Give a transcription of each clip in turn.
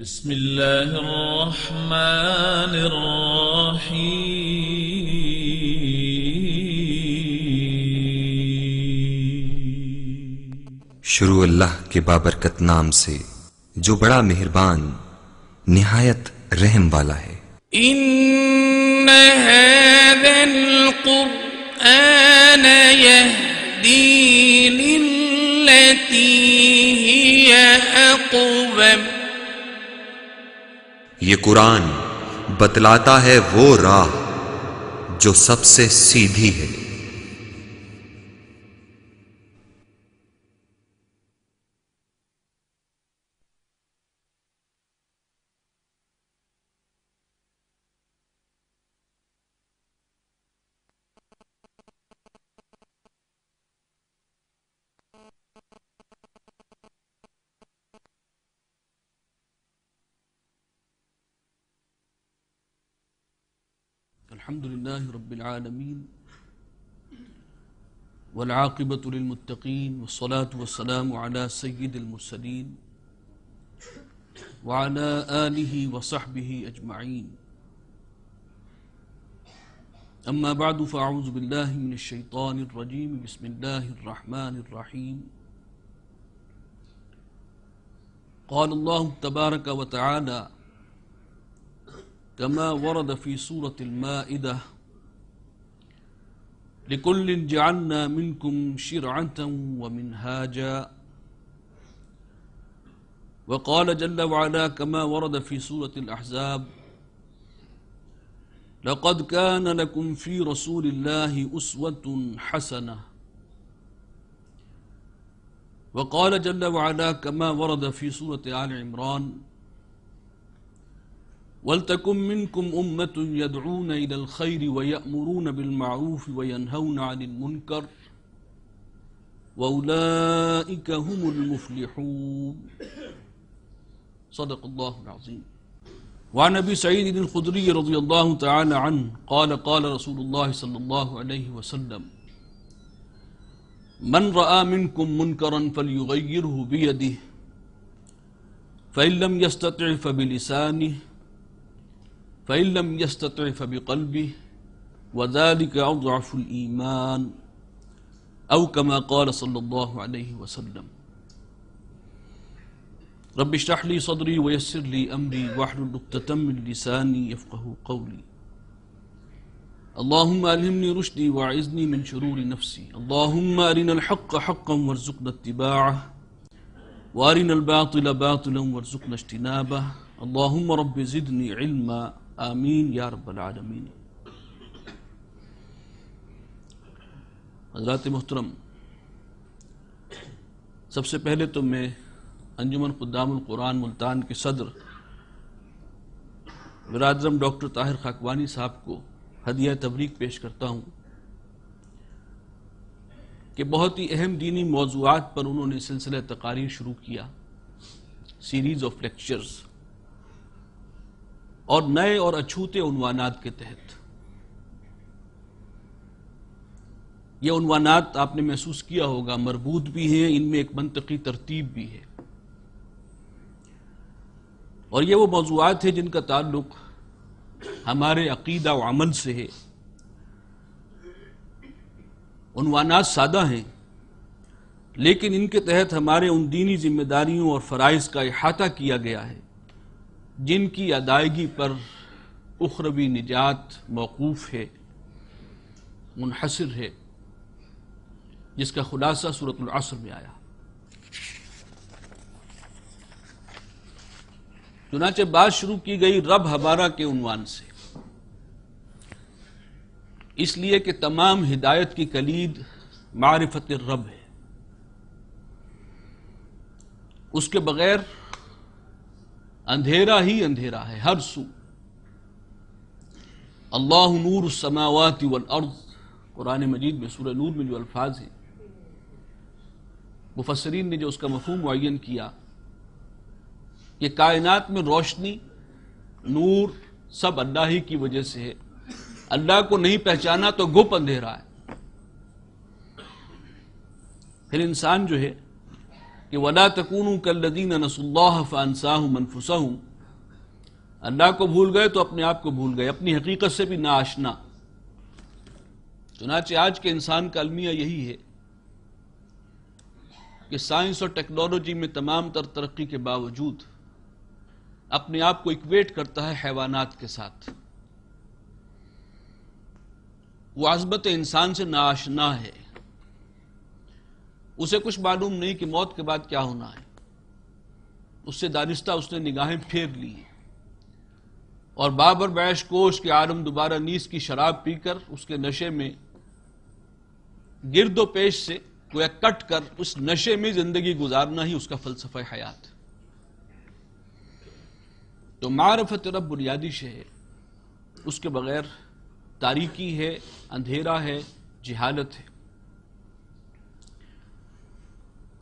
بسم الله الرحمن الرحيم شروع الله کے بابرکت نام سے جو بڑا مہربان نہایت رحم والا ہے ان هذا القرآن يهدي للتي هي أقوم ये कुरान बतलाता है वो राह जो सबसे सीधी है العالمين والعاقبة للمتقين والصلاة والسلام على سيد المرسلين وعلى آله وصحبه أجمعين أما بعد فأعوذ بالله من الشيطان الرجيم بسم الله الرحمن الرحيم قال الله تبارك وتعالى كما ورد في سورة المائدة لكل جعلنا منكم شرعة ومنهاجا وقال جل وعلا كما ورد في سورة الأحزاب لقد كان لكم في رسول الله أسوة حسنة وقال جل وعلا كما ورد في سورة آل عمران ولتكن منكم أمة يدعون إلى الخير ويأمرون بالمعروف وينهون عن المنكر وأولئك هم المفلحون صدق الله العظيم وعن أبي سعيد الخدري رضي الله تعالى عنه قال قال رسول الله صلى الله عليه وسلم من رأى منكم منكرا فليغيره بيده فإن لم يستطع فبلسانه فإن لم يستطع فبقلبه وذلك أضعف الإيمان أو كما قال صلى الله عليه وسلم رب اشرح لي صدري ويسر لي أمري واحلل نقطة من لساني يفقه قولي اللهم ألهمني رشدي وأعذني من شرور نفسي اللهم أرنا الحق حقا وارزقنا اتباعه وأرنا الباطل باطلا وارزقنا اجتنابه اللهم رب زدني علما आमीन या रबालमीन हजरात मोहतरम सबसे पहले तो मैं अंजुमन कुरान मुल्तान के सदर विरादरम डॉक्टर ताहिर खाकवानी साहब को हदिया तबरीक पेश करता हूँ कि बहुत ही अहम दीनी मौजूद पर उन्होंने सिलसिला तकारीर शुरू किया सीरीज़ ऑफ लेक्चर्स और नए और अछूते उनवानात के तहत ये उनवानात आपने महसूस किया होगा मरबूत भी हैं इनमें एक मनतकी तरतीब भी है और ये वो मौजूद है जिनका ताल्लुक हमारे अकीदा व अमल से है उनवानात सादा हैं लेकिन इनके तहत हमारे उन दीनी जिम्मेदारियों और फ़राइज़ का अहाता किया गया है जिनकी अदायगी पर उखरवी निजात मौकूफ़ है मुनहसर है जिसका खुलासा सूरत असर में आया चुनाचे बात शुरू की गई रब हमारा के उनवान से इसलिए कि तमाम हिदायत की कलीद मारिफत रब है उसके बगैर अंधेरा ही अंधेरा है हर सू अल्लाह नूर समावत वल अर्द कुरान मजीद में सूर नूर में जो अल्फाज हैं मुफसरीन ने जो उसका मफहम मुन किया ये कायनात में रोशनी नूर सब अल्लाह ही की वजह से है अल्लाह को नहीं पहचाना तो गुप अंधेरा है फिर इंसान जो है कि वला तकून कल्लदीन नसल्लाफ़ानसाहमनफुसहम अल्लाह को भूल गए तो अपने आप को भूल गए अपनी हकीकत से भी ना आशना चुनाचे आज के इंसान का अलमिया यही है कि साइंस और टेक्नोलॉजी में तमाम तर तरक्की के बावजूद अपने आप को इक्वेट करता है हैवानात के साथ वो आजमत इंसान से आशना है उसे कुछ मालूम नहीं कि मौत के बाद क्या होना है उससे दानिस्ता उसने निगाहें फेर ली और बाबर बैश कोश के आलम दोबारा नीस की शराब पीकर उसके नशे में गिरदो पेश से गोया कट कर उस नशे में जिंदगी गुजारना ही उसका फलसफा हयात तो मारफत रब बुनियादी शे है उसके बगैर तारीकी है अंधेरा है जिहालत है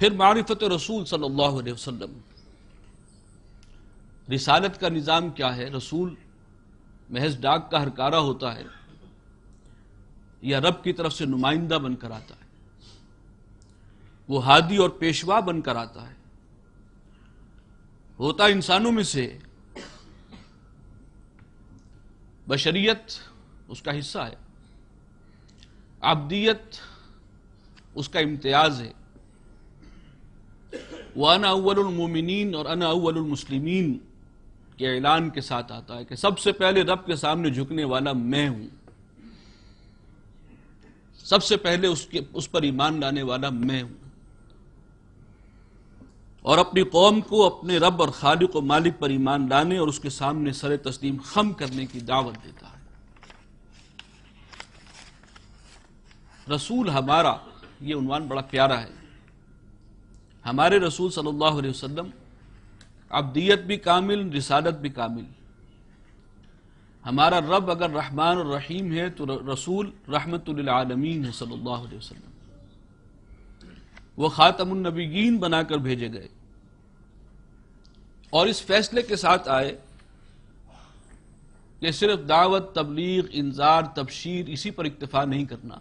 फिर मारिफत रसूल सल्लल्लाहु अलैहि वसल्लम रिसालत का निज़ाम क्या है रसूल महज डाक का हरकारा होता है या रब की तरफ से नुमाइंदा बनकर आता है वो हादी और पेशवा बनकर आता है होता इंसानों में से बशरीत उसका हिस्सा है आबदीत उसका इम्तियाज है वाना अव्वलमिन और अना के ऐलान के साथ आता है कि सबसे पहले रब के सामने झुकने वाला मैं हूं सबसे पहले उसके उस पर ईमान लाने वाला मैं हूं और अपनी कौम को अपने रब और खालिक और मालिक पर ईमान लाने और उसके सामने सर तस्लीम खम करने की दावत देता है रसूल हमारा ये उनवान बड़ा प्यारा है हमारे रसूल सल्लल्लाहु अलैहि वसल्लम अब्दियत भी कामिल रिसालत भी कामिल हमारा रब अगर रहमान और रहीम है तो रसूल रहमतमीन है सल्लल्लाहु अलैहि वसल्लम वो ख़ातमनबीन बनाकर भेजे गए और इस फैसले के साथ आए कि सिर्फ दावत तबलीग इंजार तबशीर इसी पर इतफा नहीं करना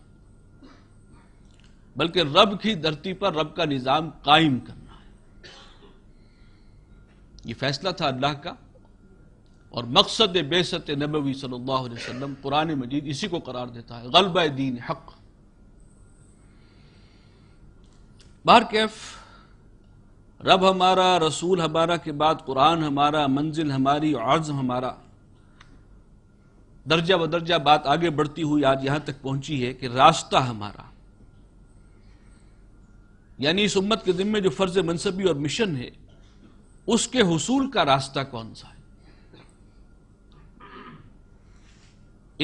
बल्कि रब की धरती पर रब का निज़ाम कायम करना है यह फैसला था अल्लाह का और मकसद बेसत नबी सल्लल्लाहु अलैहि वसल्लम कुरान मजीद इसी को करार देता है गलब दीन हक बार कैफ रब हमारा रसूल हमारा के बाद कुरान हमारा मंजिल हमारी आज़ हमारा दर्जा बदर्जा बात आगे बढ़ती हुई आज यहां तक पहुंची है कि रास्ता हमारा यानी इस उम्मत के जिम्मे जो फ़र्ज मनसबी और मिशन है उसके हसूल का रास्ता कौन सा है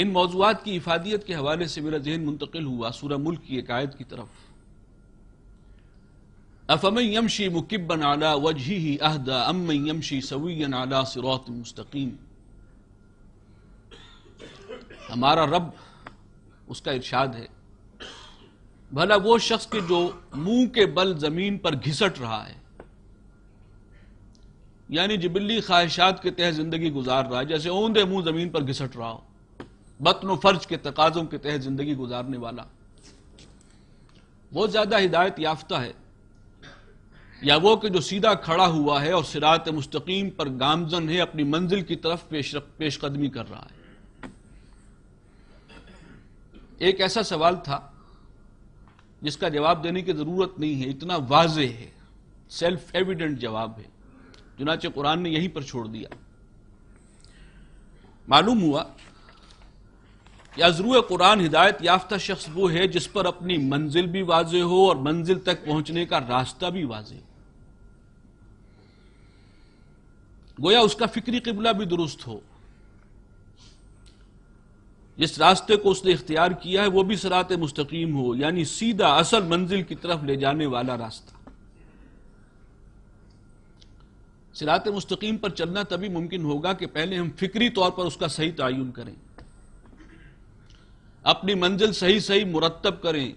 इन मौजूद की इफादियत के हवाले से मेरा जहन मुंतकिल हुआ सूरह मुल्क की एक आयत की तरफ अफम यमशी मुकिबन आला वजही ही अहदा अम यमशी सवीन आला सिरौत मुस्तकीम हमारा रब उसका इर्शाद है भला वो शख्स के जो मुंह के बल जमीन पर घिसट रहा है यानी जिबिली ख्वाहिशात के तहत जिंदगी गुजार रहा है जैसे ओंधे मुंह जमीन पर घिसट रहा हो बतन फर्ज के तकाजों के तहत जिंदगी गुजारने वाला वो ज्यादा हिदायत याफ्ता है या वो कि जो सीधा खड़ा हुआ है और सिरात मुस्तकीम पर गामजन है अपनी मंजिल की तरफ पेश पेशकदमी कर रहा है एक ऐसा सवाल था जिसका जवाब देने की ज़रूरत नहीं है इतना वाज है सेल्फ एविडेंट जवाब है चुनाचे कुरान ने यहीं पर छोड़ दिया मालूम हुआ कि अजरू कुरान हिदायत याफ्ता शख्स वो है जिस पर अपनी मंजिल भी वाज हो और मंजिल तक पहुंचने का रास्ता भी वाज हो गोया उसका फिक्री किबला भी दुरुस्त हो जिस रास्ते को उसने इख्तियार किया है वो भी सरात मुस्तकीम हो यानी सीधा असल मंजिल की तरफ ले जाने वाला रास्ता सिरात मुस्तकीम पर चलना तभी मुमकिन होगा कि पहले हम फिक्री तौर पर उसका सही तयन करें अपनी मंजिल सही सही मुरतब करें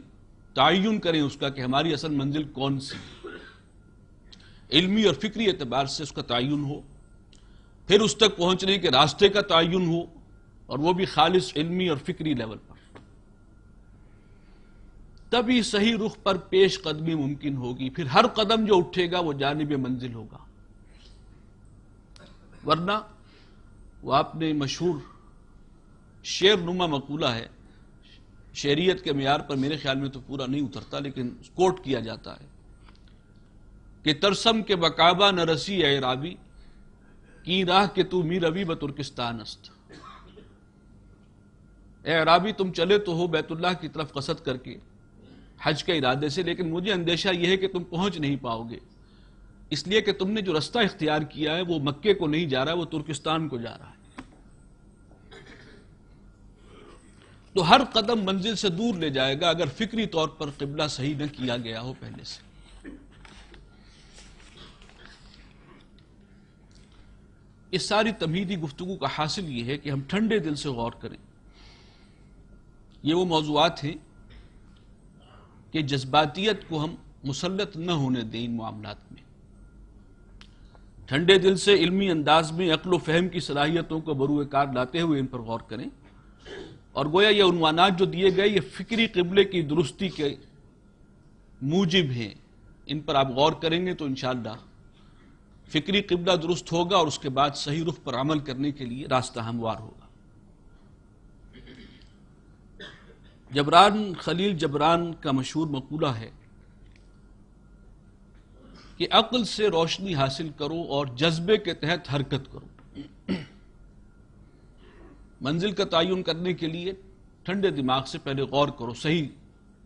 तयन करें उसका कि हमारी असल मंजिल कौन सी इलमी और फिक्री एतबार से उसका तयन हो फिर उस तक पहुंचने के रास्ते का तयन हो और वो भी खालिश इल्मी और फिक्री लेवल पर तभी सही रुख पर पेश कदमी मुमकिन होगी फिर हर कदम जो उठेगा वो जानब मंजिल होगा वरना वो आपने मशहूर शेर नुमा मकूला है शहरीत के मैार पर मेरे ख्याल में तो पूरा नहीं उतरता लेकिन कोट किया जाता है कि तरसम के बकाबा न रसी ए रावी की राह के तू मीर अभी बतुर्किस्तान अस्त एराबी तुम चले तो हो बैतुल्लाह की तरफ कसद करके हज के इरादे से लेकिन मुझे अंदेशा यह है कि तुम पहुंच नहीं पाओगे इसलिए कि तुमने जो रास्ता इख्तियार किया है वो मक्के को नहीं जा रहा है वो तुर्किस्तान को जा रहा है तो हर कदम मंजिल से दूर ले जाएगा अगर फिक्री तौर पर किबला सही न किया गया हो पहले से इस सारी तमीदी गुफ्तु का हासिल यह है कि हम ठंडे दिल से गौर करें ये वो मौजूद हैं कि जज्बातियत को हम मुसलत न होने दें इन मामला में ठंडे दिल से इलमी अंदाज में अकलो फहम की सलाहियतों को बरूकार कार लाते हुए इन पर गौर करें और गोया ये उनवानात जो दिए गए ये फ़िक्री कबले की दुरुस्ती के मूजिब हैं इन पर आप गौर करेंगे तो इन फ़िक्री कबला दुरुस्त होगा और उसके बाद सही रुख पर अमल करने के लिए रास्ता हमवार होगा जबरान खलील जबरान का मशहूर मकूला है कि अक्ल से रोशनी हासिल करो और जज्बे के तहत हरकत करो मंजिल का तयन करने के लिए ठंडे दिमाग से पहले गौर करो सही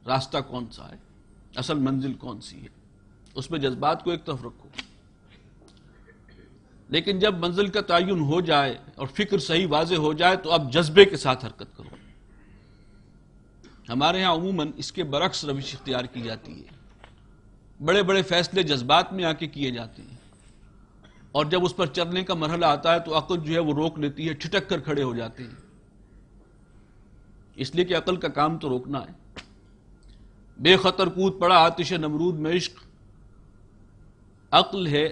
रास्ता कौन सा है असल मंजिल कौन सी है उसमें जज्बात को एक तरफ रखो लेकिन जब मंजिल का तयन हो जाए और फिक्र सही वाज हो जाए तो अब जज्बे के साथ हरकत करो हमारे यहाँ अमूमन इसके बरक्स रविश इख्तियार की जाती है बड़े बड़े फैसले जज्बात में आके किए जाते हैं और जब उस पर चलने का मरहला आता है तो अकल जो है वो रोक लेती है ठिटक कर खड़े हो जाते हैं इसलिए कि अकल का काम तो रोकना है बेखतर कूद पड़ा आतिश नमरूद में इश्क अक्ल है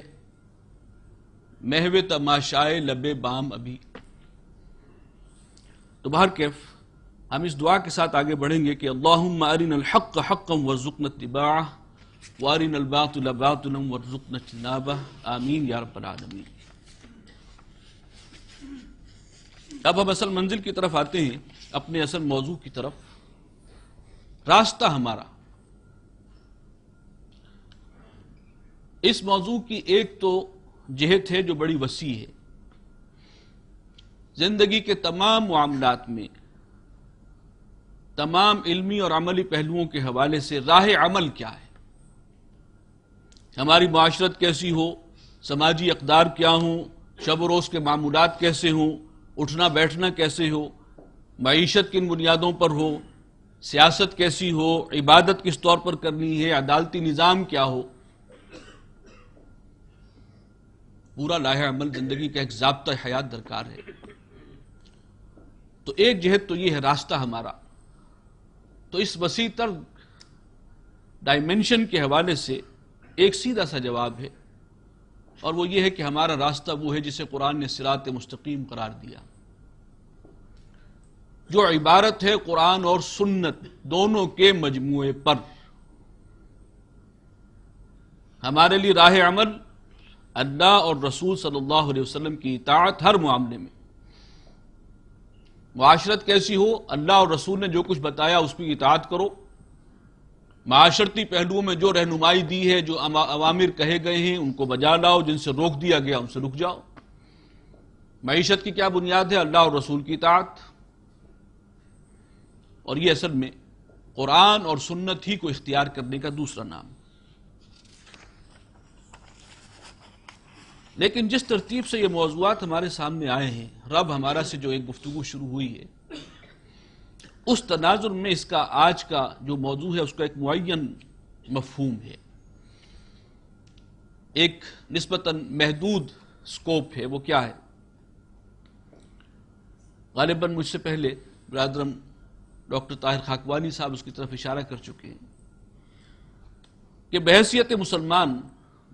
महवे तमाशाए लबे बाम अभी तो बाहर कैफ हम इस दुआ के साथ आगे बढ़ेंगे कि अल्लाम हक़ वज़ुक़न तिबा वज़ुक़न आमीन अब हम असल मंजिल की तरफ आते हैं अपने असल मौजू की तरफ रास्ता हमारा इस मौजू की एक तो जहत है जो बड़ी वसी है जिंदगी के तमाम मामलात में तमाम इलमी और अमली पहलुओं के हवाले से राह अमल क्या है हमारी माशरत कैसी हो समाजी अकदार क्या हों शब रोज़ के मामूल कैसे हों उठना बैठना कैसे हो मीशत किन बुनियादों पर हो सियासत कैसी हो इबादत किस तौर पर करनी है अदालती निज़ाम क्या हो पूरा लाह अमल ज़िंदगी का एक जबता हयात दरकार है तो एक जहत तो ये है रास्ता हमारा तो इस वसी तर डायमेंशन के हवाले से एक सीधा सा जवाब है और वो ये है कि हमारा रास्ता वो है जिसे कुरान ने सिरात मुस्तकीम करार दिया जो इबारत है कुरान और सुन्नत दोनों के मजमू पर हमारे लिए राह अमल अल्लाह और रसूल सल्लल्लाहु अलैहि वसल्लम की इताअत हर मामले में माशरत कैसी हो अल्लाह और रसूल ने जो कुछ बताया उस पर इतात करो माशरती पहलुओं में जो रहनुमाई दी है जो अवामिर कहे गए हैं उनको बजा लाओ जिनसे रोक दिया गया उनसे रुक जाओ मीशत की क्या बुनियाद है अल्लाह और रसूल की इतात और ये असल में कुरान और सुन्नत ही को इख्तियार करने का दूसरा नाम लेकिन जिस तरतीब से ये मौजूद हमारे सामने आए हैं रब हमारा से जो एक गुफ्तु शुरू हुई है उस तनाजुर में इसका आज का जो मौजू है उसका एक मुन मफहूम है एक नस्बता महदूद स्कोप है वो क्या है गालिबा मुझसे पहले बरदरम डॉक्टर ताहिर खाकवानी साहब उसकी तरफ इशारा कर चुके हैं कि बहसीत मुसलमान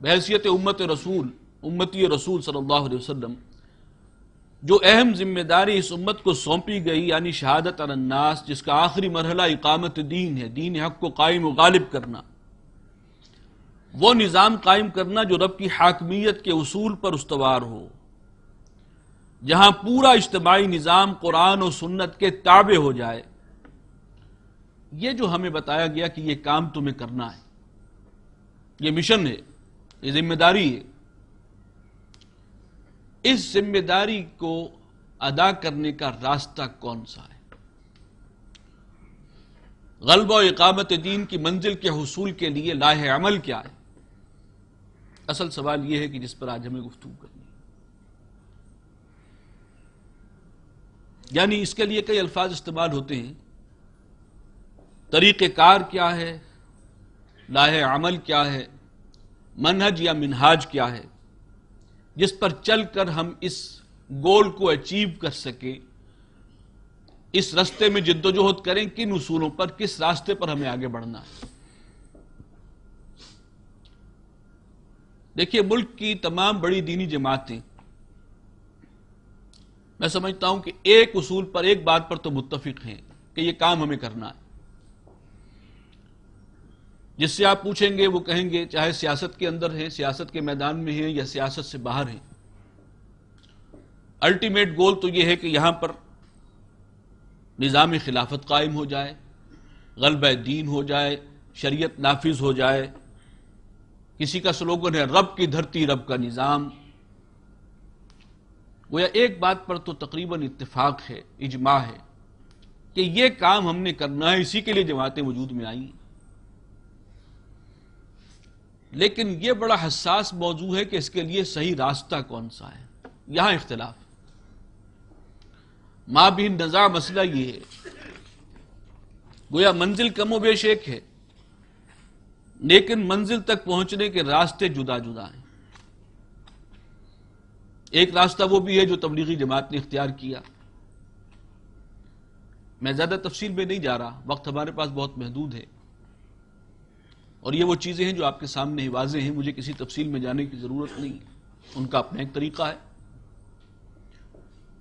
बहसीत उम्मत रसूल उम्मती रसूल सल्लल्लाहु अलैहि वसल्लम जो अहम जिम्मेदारी इस उम्मत को सौंपी गई यानी शहादत अनन्नास जिसका आखिरी मरहला इकामत दीन है दीन हक को कायम गालिब करना वो निज़ाम कायम करना जो रब की हाकमियत के असूल पर उसवार हो जहां पूरा इज्तमाही निज़ाम कुरान और सुन्नत के ताबे हो जाए ये जो हमें बताया गया कि ये काम तुम्हें करना है ये मिशन है ये जिम्मेदारी है इस जिम्मेदारी को अदा करने का रास्ता कौन सा है और इकामत दीन की मंजिल के हसूल के लिए लाह अमल क्या है असल सवाल यह है कि जिस पर आज हमें गुफ्तू करनी है यानी इसके लिए कई अल्फाज इस्तेमाल होते हैं तरीक़ार क्या है लाह अमल क्या है मनहज या मिनहाज क्या है जिस पर चलकर हम इस गोल को अचीव कर सकें इस रास्ते में जिद्दोजहद करें किन उसूलों पर किस रास्ते पर हमें आगे बढ़ना है देखिए मुल्क की तमाम बड़ी दीनी जमातें मैं समझता हूं कि एक उसूल पर एक बात पर तो मुत्तफिक हैं कि यह काम हमें करना है जिससे आप पूछेंगे वो कहेंगे चाहे सियासत के अंदर हैं सियासत के मैदान में हैं या सियासत से बाहर हैं अल्टीमेट गोल तो ये है कि यहां पर निज़ाम खिलाफत कायम हो जाए गलब दीन हो जाए शरीयत नाफिज हो जाए किसी का स्लोगन है रब की धरती रब का निज़ाम गोया एक बात पर तो तकरीबन इतफाक है इजमा है कि यह काम हमने करना है इसी के लिए जमातें वजूद में आई लेकिन यह बड़ा हसास मौजू है कि इसके लिए सही रास्ता कौन सा है यहां इख्तलाफ मां भी नजा मसला यह है गोया मंजिल कमो बेश एक है लेकिन मंजिल तक पहुंचने के रास्ते जुदा जुदा हैं एक रास्ता वो भी है जो तबलीगी जमात ने इख्तियार किया मैं ज्यादा तफसील में नहीं जा रहा वक्त हमारे पास बहुत महदूद है और ये वो चीज़ें हैं जो आपके सामने ही वाजे हैं मुझे किसी तफसील में जाने की ज़रूरत नहीं है उनका अपना एक तरीका है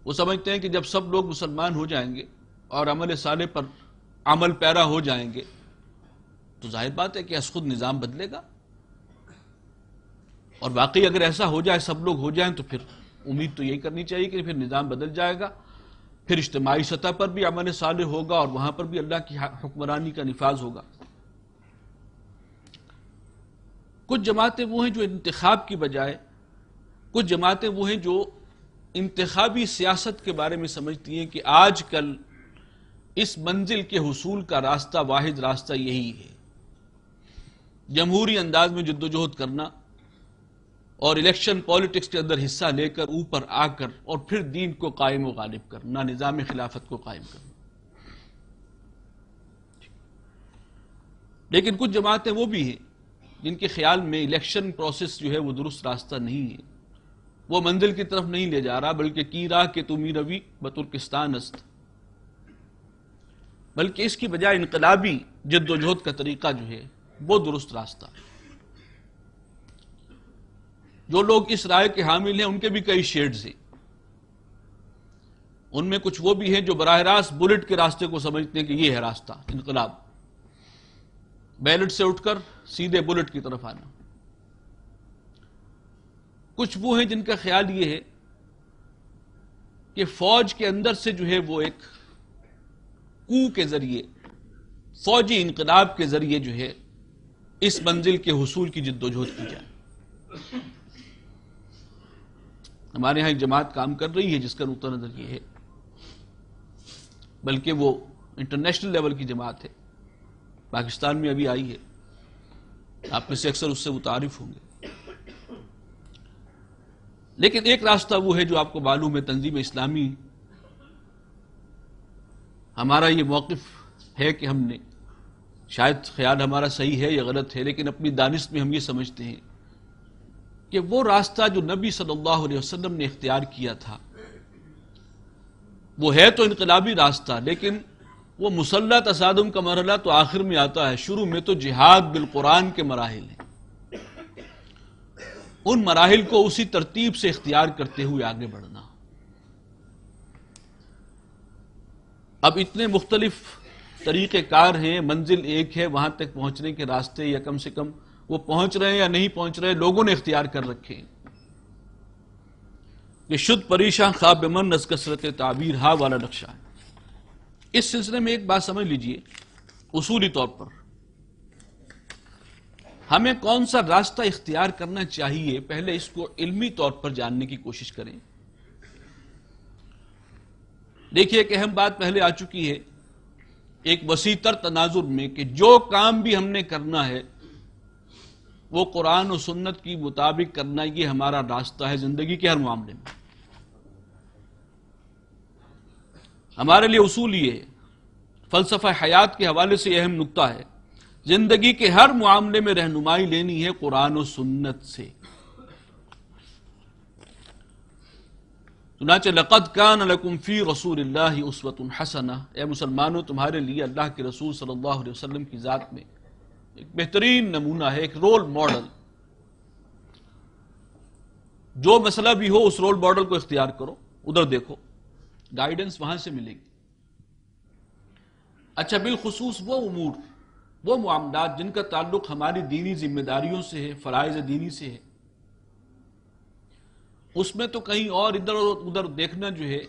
वो समझते हैं कि जब सब लोग मुसलमान हो जाएंगे और अमल साले पर अमल पैरा हो जाएंगे तो जाहिर बात है कि अस खुद निज़ाम बदलेगा और वाकई अगर ऐसा हो जाए सब लोग हो जाएं तो फिर उम्मीद तो यही करनी चाहिए कि फिर निज़ाम बदल जाएगा फिर इज्तमाही सतह पर भी अमल साले होगा और वहाँ पर भी अल्लाह की हुक्मरानी का नफाज होगा कुछ जमातें वो हैं जो इंतखब की बजाय कुछ जमातें वो हैं जो इंतबी सियासत के बारे में समझती हैं कि आज कल इस मंजिल के हसूल का रास्ता वाहिद रास्ता यही है जमहूरी अंदाज में जद्दोजहद करना और इलेक्शन पॉलिटिक्स के अंदर हिस्सा लेकर ऊपर आकर और फिर दीन को कायम व गालिब करना निज़ाम खिलाफत को कायम करना लेकिन कुछ जमातें वो भी हैं जिनके ख्याल में इलेक्शन प्रोसेस जो है वो दुरुस्त रास्ता नहीं है वो मंजिल की तरफ नहीं ले जा रहा बल्कि की राह के तुमी रवि बतुर्किस्तान अस्त बल्कि इसकी बजाय इनकलाबी जद्दोजहद का तरीका जो है वो दुरुस्त रास्ता जो लोग इस राय के हामिल हैं उनके भी कई शेड्स हैं उनमें कुछ वो भी हैं जो बरह रास्त बुलेट के रास्ते को समझते हैं कि ये है रास्ता इनकलाब बैलेट से उठकर सीधे बुलेट की तरफ आना कुछ वो हैं जिनका ख्याल ये है कि फौज के अंदर से जो है वो एक कू के जरिए फौजी इनकलाब के जरिए जो है इस मंजिल के हसूल की जिद्दोजहद की जाए हमारे यहां एक जमात काम कर रही है जिसका नुक़ नज़र यह है बल्कि वो इंटरनेशनल लेवल की जमात है पाकिस्तान में अभी आई है आप में से अक्सर उससे मुतारफ होंगे लेकिन एक रास्ता वो है जो आपको मालूम है तंजीम इस्लामी हमारा ये मौकफ है कि हमने शायद ख्याल हमारा सही है या गलत है लेकिन अपनी दानिश में हम ये समझते हैं कि वो रास्ता जो नबी सल्लल्लाहु अलैहि वसल्लम ने इख्तियार किया था वो है तो इनकलाबी रास्ता लेकिन वो मुसल्ला तसादम का मरला तो आखिर में आता है शुरू में तो जिहाद कुरान के मराहल हैं उन मराहल को उसी तरतीब से इख्तियार करते हुए आगे बढ़ना अब इतने मुख्तलिफ तरीक़ेकार हैं मंजिल एक है वहां तक पहुंचने के रास्ते या कम से कम वो पहुंच रहे हैं या नहीं पहुंच रहे लोगों ने इख्तियार कर रखे हैं कि शुद्ध परेशान खाब मन नजकसरत ताबीर हा वाला नक्शा है इस सिलसिले में एक बात समझ लीजिए उसूली तौर पर हमें कौन सा रास्ता इख्तियार करना चाहिए पहले इसको इल्मी तौर पर जानने की कोशिश करें देखिए एक अहम बात पहले आ चुकी है एक वसीतर तनाजुर में कि जो काम भी हमने करना है वो कुरान और सुन्नत की मुताबिक करना ये हमारा रास्ता है जिंदगी के हर मामले में हमारे लिए उसूल ये फलसफा हयात के हवाले से अहम नुकता है जिंदगी के हर मामले में रहनुमाई लेनी है कुरान और सुन्नत से चुनाचे लक़द कान लकुम्फ़ी रसूल उसवत हसना ए मुसलमानों तुम्हारे लिए अल्लाह के रसूल सल्लल्लाहु अलैहि वसल्लम की ज़ात में एक बेहतरीन नमूना है एक रोल मॉडल जो मसला भी हो उस रोल मॉडल को इख्तियार करो उधर देखो गाइडेंस वहां से मिलेगी अच्छा बिलखसूस वो उमूर वो मामदात जिनका ताल्लुक हमारी दीनी जिम्मेदारियों से है फ़रज़ दीनी से है उसमें तो कहीं और इधर और उधर देखना जो है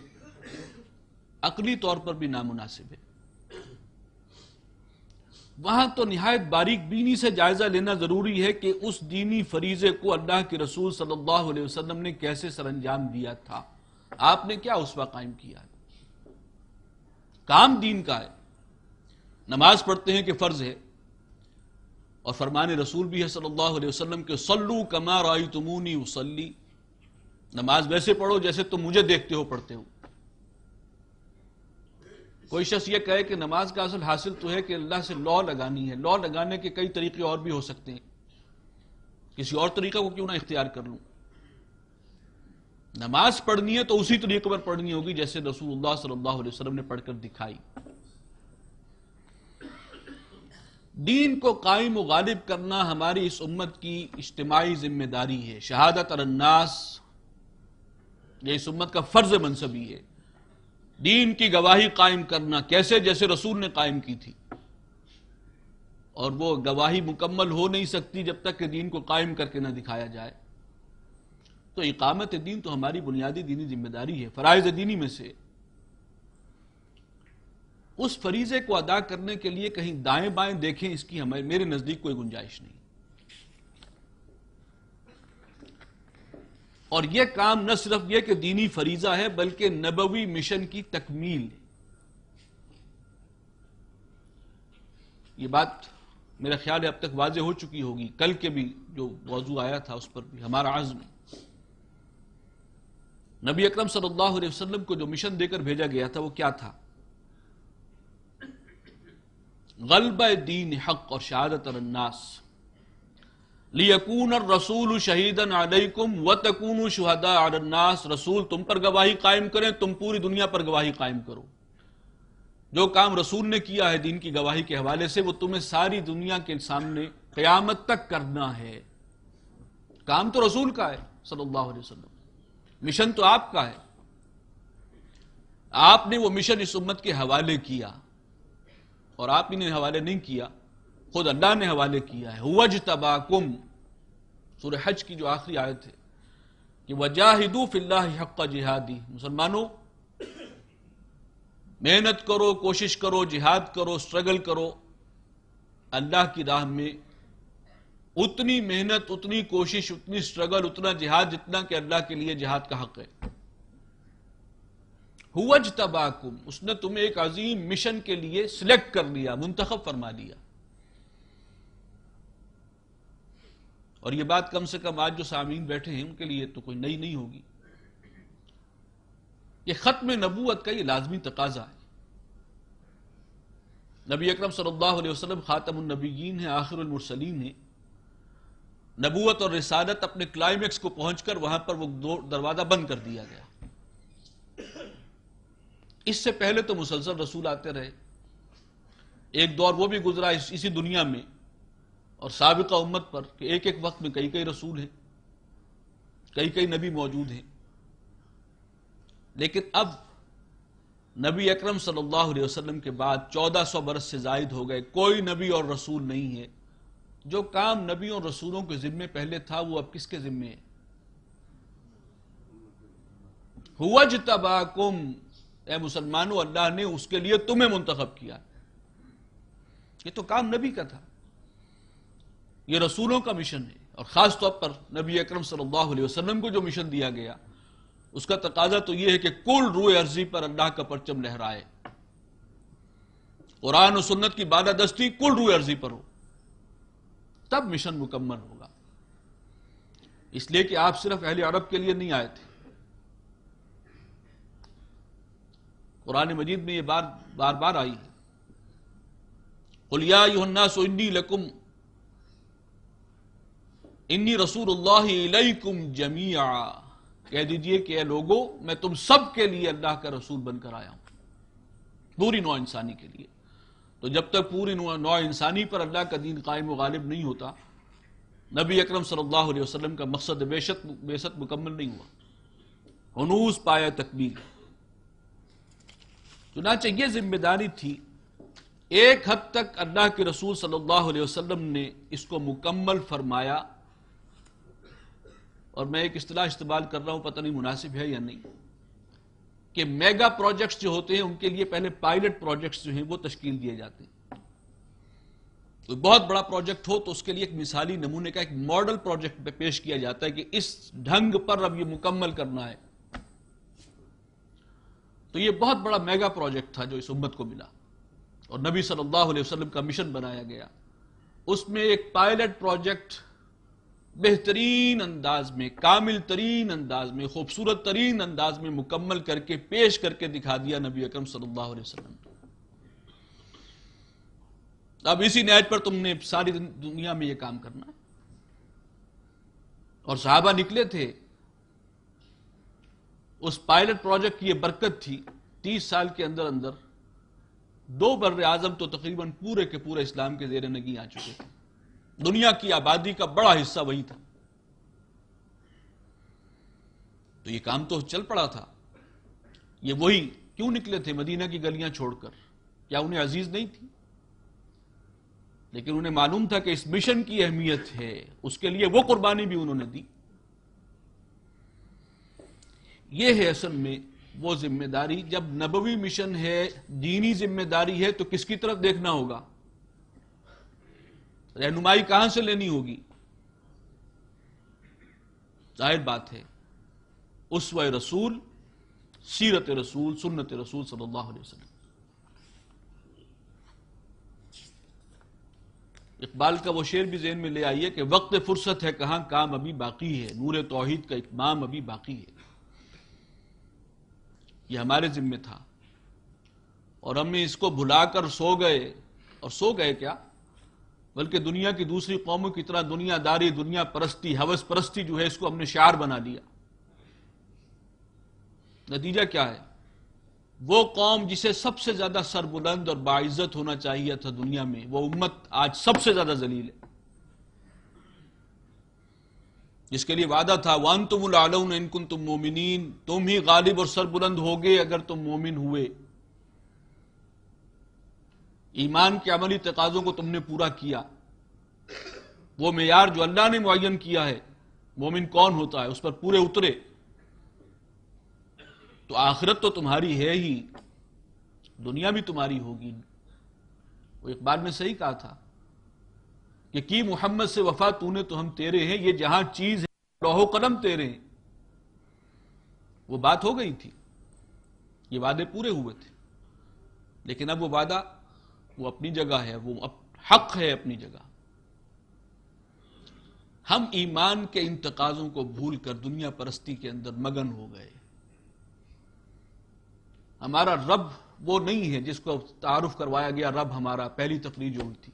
अकली तौर पर भी नामुनासिब है वहां तो नहायत बारीक बीनी से जायजा लेना जरूरी है कि उस दीनी फरीजे को अल्लाह के रसूल सल्लल्लाहु अलैहि वसल्लम ने कैसे सरंजाम दिया था आपने क्या उस कायम किया है काम दीन का है नमाज पढ़ते हैं कि फर्ज है और फरमान रसूल भी है सल्लल्लाहु अलैहि वसल्लम के सल्लू कमा राई तुमूनी उसली नमाज वैसे पढ़ो जैसे तुम मुझे देखते हो पढ़ते हो कोई शख्स यह कहे कि नमाज का असल हासिल तो है कि अल्लाह से लॉ लगानी है लॉ लगाने के कई तरीके और भी हो सकते हैं किसी और तरीका को क्यों ना इख्तियार कर लूं नमाज पढ़नी है तो उसी तरीके पर पढ़नी होगी जैसे रसूलुल्लाह सल्लल्लाहु अलैहि वसल्लम ने पढ़कर दिखाई दीन को कायम गालिब करना हमारी इस उम्मत की इज्तमाही जिम्मेदारी है शहादत अन्नास ये इस उम्मत का फर्ज मनसबी है दीन की गवाही कायम करना कैसे जैसे रसूल ने कायम की थी और वो गवाही मुकम्मल हो नहीं सकती जब तक कि दीन को कायम करके ना दिखाया जाए तो इकामत दीन तो हमारी बुनियादी दीनी जिम्मेदारी है फराइज दीनी में से उस फरीज़े को अदा करने के लिए कहीं दाएं बाएं देखें इसकी हमारे मेरे नज़दीक कोई गुंजाइश नहीं और यह काम न सिर्फ यह कि दीनी फरीजा है बल्कि नबवी मिशन की तकमील ये बात मेरा ख्याल है अब तक वाजे हो चुकी होगी कल के भी जो मौजू आया था उस पर भी हमारा आजम है नबी अकरम सल्लल्लाहु अलैहि वसल्लम को जो मिशन देकर भेजा गया था वो क्या था गलब दीन हक और शहादत अन्नास लियकून रसूल शहीदन अलैकुम व तकून शहदा अन्नास रसूल तुम पर गवाही कायम करें तुम पूरी दुनिया पर गवाही कायम करो जो काम रसूल ने किया है दीन की गवाही के हवाले से वो तुम्हें सारी दुनिया के सामने क्यामत तक करना है काम तो रसूल का है सल्लल्लाहु अलैहि वसल्लम मिशन तो आपका है आपने वो मिशन इस उम्मत के हवाले किया और आप इन्हें हवाले नहीं किया खुद अल्लाह ने हवाले किया है वज तबाकुम सुरहज की जो आखिरी आयत है कि वजाहिदू फिल्ला हक जिहादी मुसलमानों मेहनत करो कोशिश करो जिहाद करो स्ट्रगल करो अल्लाह की राह में उतनी मेहनत उतनी कोशिश उतनी स्ट्रगल उतना जिहाद जितना कि अल्लाह के लिए जिहाद का हक है हुवज तबाकुम उसने तुम्हें एक अजीम मिशन के लिए सिलेक्ट कर लिया मुंतखब फरमा दिया और यह बात कम से कम आज जो सामीन बैठे हैं उनके लिए तो कोई नई नहीं होगी यह खत्म नबूत का यह लाजमी तकाजा है नबी अकरम सल्लल्लाहु अलैहि वसल्लम खातमुलनबीन है मुरसलीन है नबूत और रिसादत अपने क्लाइमेक्स को पहुंचकर वहां पर वो दरवाजा बंद कर दिया गया इससे पहले तो मुसलसल रसूल आते रहे एक दौर वो भी गुजरा इस, इसी दुनिया में और सबका उम्मत पर कि एक एक वक्त में कई कई रसूल हैं कई कई नबी मौजूद हैं लेकिन अब नबी अकरम सल्लल्लाहु अलैहि वसल्लम के बाद 1400 बरस से जायद हो गए कोई नबी और रसूल नहीं है जो काम नबियों और रसूलों के जिम्मे पहले था वो अब किसके जिम्मे है हुआ तबाकुम ए मुसलमानों अल्लाह ने उसके लिए तुम्हें मुंतखब किया ये तो काम नबी का था ये रसूलों का मिशन है और ख़ास तौर पर नबी अकरम सल्लल्लाहु अलैहि वसल्लम को जो मिशन दिया गया उसका तकाजा तो यह है कि कुल रूए अर्जी पर अल्लाह का परचम लहराए कुरान और सुन्नत की दस्ती कुल रूए अर्जी पर हो तब मिशन मुकम्मल होगा इसलिए कि आप सिर्फ अहले अरब के लिए नहीं आए थे कुरान मजीद में ये बार बार बार आई है कुलिया युहन्ना सोन्नी लकुम इन्नी रसूलुल्लाहिलैकुम जमिया कह दीजिए कि लोगों मैं तुम सब के लिए अल्लाह का रसूल बनकर आया हूं पूरी नौ इंसानी के लिए तो जब तक पूरी नौ इंसानी पर अल्लाह का दीन कायम गालिब नहीं होता नबी अकरम सल्लल्लाहु अलैहि वसल्लम का मकसद बेशत बेशत मुकम्मल नहीं हुआ हनूज पाया तकबीर चुनाच ये जिम्मेदारी थी एक हद तक अल्लाह के रसूल सल्लल्लाहु अलैहि वसल्लम ने इसको मुकम्मल फरमाया और मैं एक अतलाह इस्तेमाल कर रहा हूं पता नहीं मुनासिब है या नहीं कि मेगा प्रोजेक्ट्स जो होते हैं उनके लिए पहले पायलट प्रोजेक्ट्स जो हैं वो तश्कील दिए जाते हैं तो बहुत बड़ा प्रोजेक्ट हो तो उसके लिए एक मिसाली नमूने का एक मॉडल प्रोजेक्ट पे पेश किया जाता है कि इस ढंग पर अब ये मुकम्मल करना है तो ये बहुत बड़ा मेगा प्रोजेक्ट था जो इस उम्मत को मिला और नबी सल्लल्लाहु अलैहि वसल्लम का मिशन बनाया गया उसमें एक पायलट प्रोजेक्ट बेहतरीन अंदाज में कामिल तरीन अंदाज में खूबसूरत तरीन अंदाज में मुकम्मल करके पेश करके दिखा दिया नबी अकरम सल्लल्लाहु अलैहि वसल्लम अब इसी नैज पर तुमने सारी दुनिया में यह काम करना है और साहबा निकले थे उस पायलट प्रोजेक्ट की यह बरकत थी तीस साल के अंदर अंदर दो बर आजम तो तकरीबन पूरे के पूरे इस्लाम के जेर नगी आ चुके थे दुनिया की आबादी का बड़ा हिस्सा वही था तो ये काम तो चल पड़ा था ये वही क्यों निकले थे मदीना की गलियां छोड़कर क्या उन्हें अजीज नहीं थी लेकिन उन्हें मालूम था कि इस मिशन की अहमियत है उसके लिए वो कुर्बानी भी उन्होंने दी ये है असल में वो जिम्मेदारी जब नबवी मिशन है दीनी जिम्मेदारी है तो किसकी तरफ देखना होगा रहनुमाई कहां से लेनी होगी जाहिर बात है उस व रसूल सीरत रसूल सुन्नत रसूल सल्लल्लाहु अलैहि वसल्लम इकबाल का वो शेर भी जेन में ले आइए कि वक्त फुर्सत है कहां काम अभी बाकी है नूर तोहहीद का इकमाम अभी बाकी है ये हमारे जिम्मे था और हमने इसको भुलाकर सो गए और सो गए क्या बल्कि दुनिया की दूसरी कौमों की तरह दुनियादारी दुनिया परस्ती हवस परस्ती जो है इसको हमने शार बना दिया नतीजा क्या है वो कौम जिसे सबसे ज्यादा सरबुलंद और बाइज्जत होना चाहिए था दुनिया में वो उम्मत आज सबसे ज्यादा जलील है जिसके लिए वादा था वन तुम आलम इनकुन तुम मोमिन तुम ही गालिब और सरबुलंद हो गए अगर तुम मोमिन हुए ईमान के अमली तकाजों को तुमने पूरा किया वो मैार जो अल्लाह ने मुन किया है मोमिन कौन होता है उस पर पूरे उतरे तो आखिरत तो तुम्हारी है ही दुनिया भी तुम्हारी होगी वो बार ने सही कहा था कि की मोहम्मद से वफा तूने तो हम तेरे हैं ये जहां चीज है लोहो कलम तेरे हैं वो बात हो गई थी ये वादे पूरे हुए थे लेकिन अब वो वादा वो अपनी जगह है वो अप, हक है अपनी जगह हम ईमान के इन तकाजों को भूल कर दुनिया परस्ती के अंदर मगन हो गए हमारा रब वो नहीं है जिसको तारुफ करवाया गया रब हमारा पहली तकरीर जो थी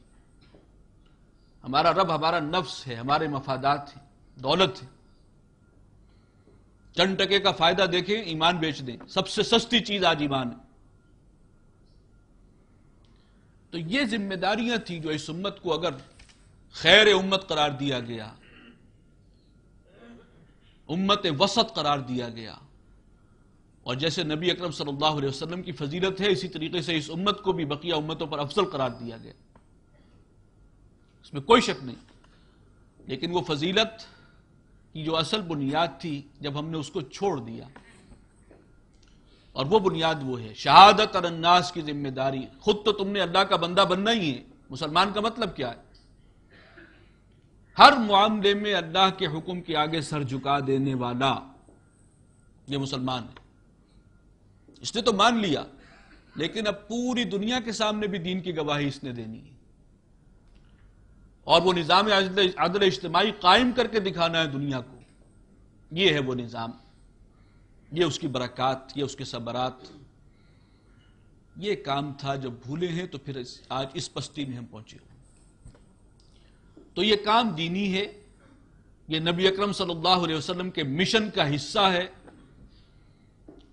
हमारा रब हमारा नफ्स है हमारे मफादात है दौलत है चंद टके का फायदा देखें ईमान बेच दें सबसे सस्ती चीज आज ईमान है तो ये जिम्मेदारियां थी जो इस उम्मत को अगर खैर उम्मत करार दिया गया उम्मत वसत करार दिया गया और जैसे नबी अकरम सल्लल्लाहु अलैहि वसल्लम की फजीलत है इसी तरीके से इस उम्मत को भी बकिया उम्मतों पर अफजल करार दिया गया इसमें कोई शक नहीं लेकिन वो फजीलत की जो असल बुनियाद थी जब हमने उसको छोड़ दिया और वो बुनियाद वो है शहादत और अन्नास की जिम्मेदारी खुद तो तुमने अल्लाह का बंदा बनना ही है मुसलमान का मतलब क्या है हर मामले में अल्लाह के हुक्म के आगे सर झुका देने वाला ये मुसलमान है इसने तो मान लिया लेकिन अब पूरी दुनिया के सामने भी दीन की गवाही इसने देनी है और वो निज़ाम आदल इज्तमाही कायम करके दिखाना है दुनिया को ये है वो निज़ाम ये उसकी बरक़ात ये उसके सबरात ये काम था जब भूले हैं तो फिर आज इस पस्ती में हम पहुंचे तो ये काम दीनी है ये नबी अकरम सल्लल्लाहु अलैहि वसल्लम के मिशन का हिस्सा है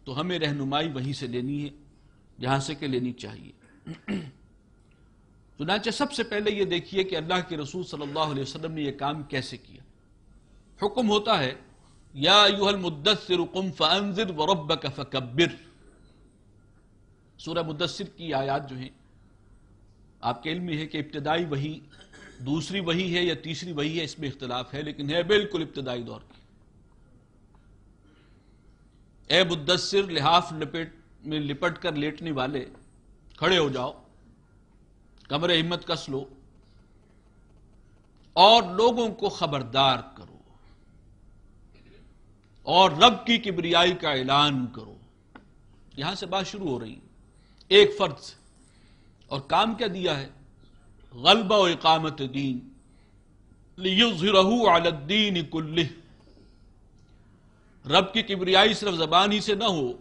तो हमें रहनुमाई वहीं से लेनी है जहां से के लेनी चाहिए चुनाचे सबसे पहले ये देखिए कि अल्लाह के रसूल सल्लल्लाहु अलैहि वसल्लम ने यह काम कैसे किया हुक्म होता है या यूहल मुद्दसर कुम फनजिर वरब फकबिर सूर्य मुद्दसर की आयात जो है आपके इल्म है कि इब्तदाई वही दूसरी वही है या तीसरी वही है इसमें इख्तलाफ है लेकिन है बिल्कुल इब्तदाई दौर की ए मुद्दसर लिहाफ लपेट में लिपट कर लेटने वाले खड़े हो जाओ कमरे हिम्मत कस लो और लोगों को खबरदार और रब की किबरियाई का ऐलान करो यहां से बात शुरू हो रही है एक फर्ज से और काम क्या दिया है गलबा इकामत दीन युजरहू अलद्दीन कुल्ल रब की किबरियाई सिर्फ जबान ही से ना हो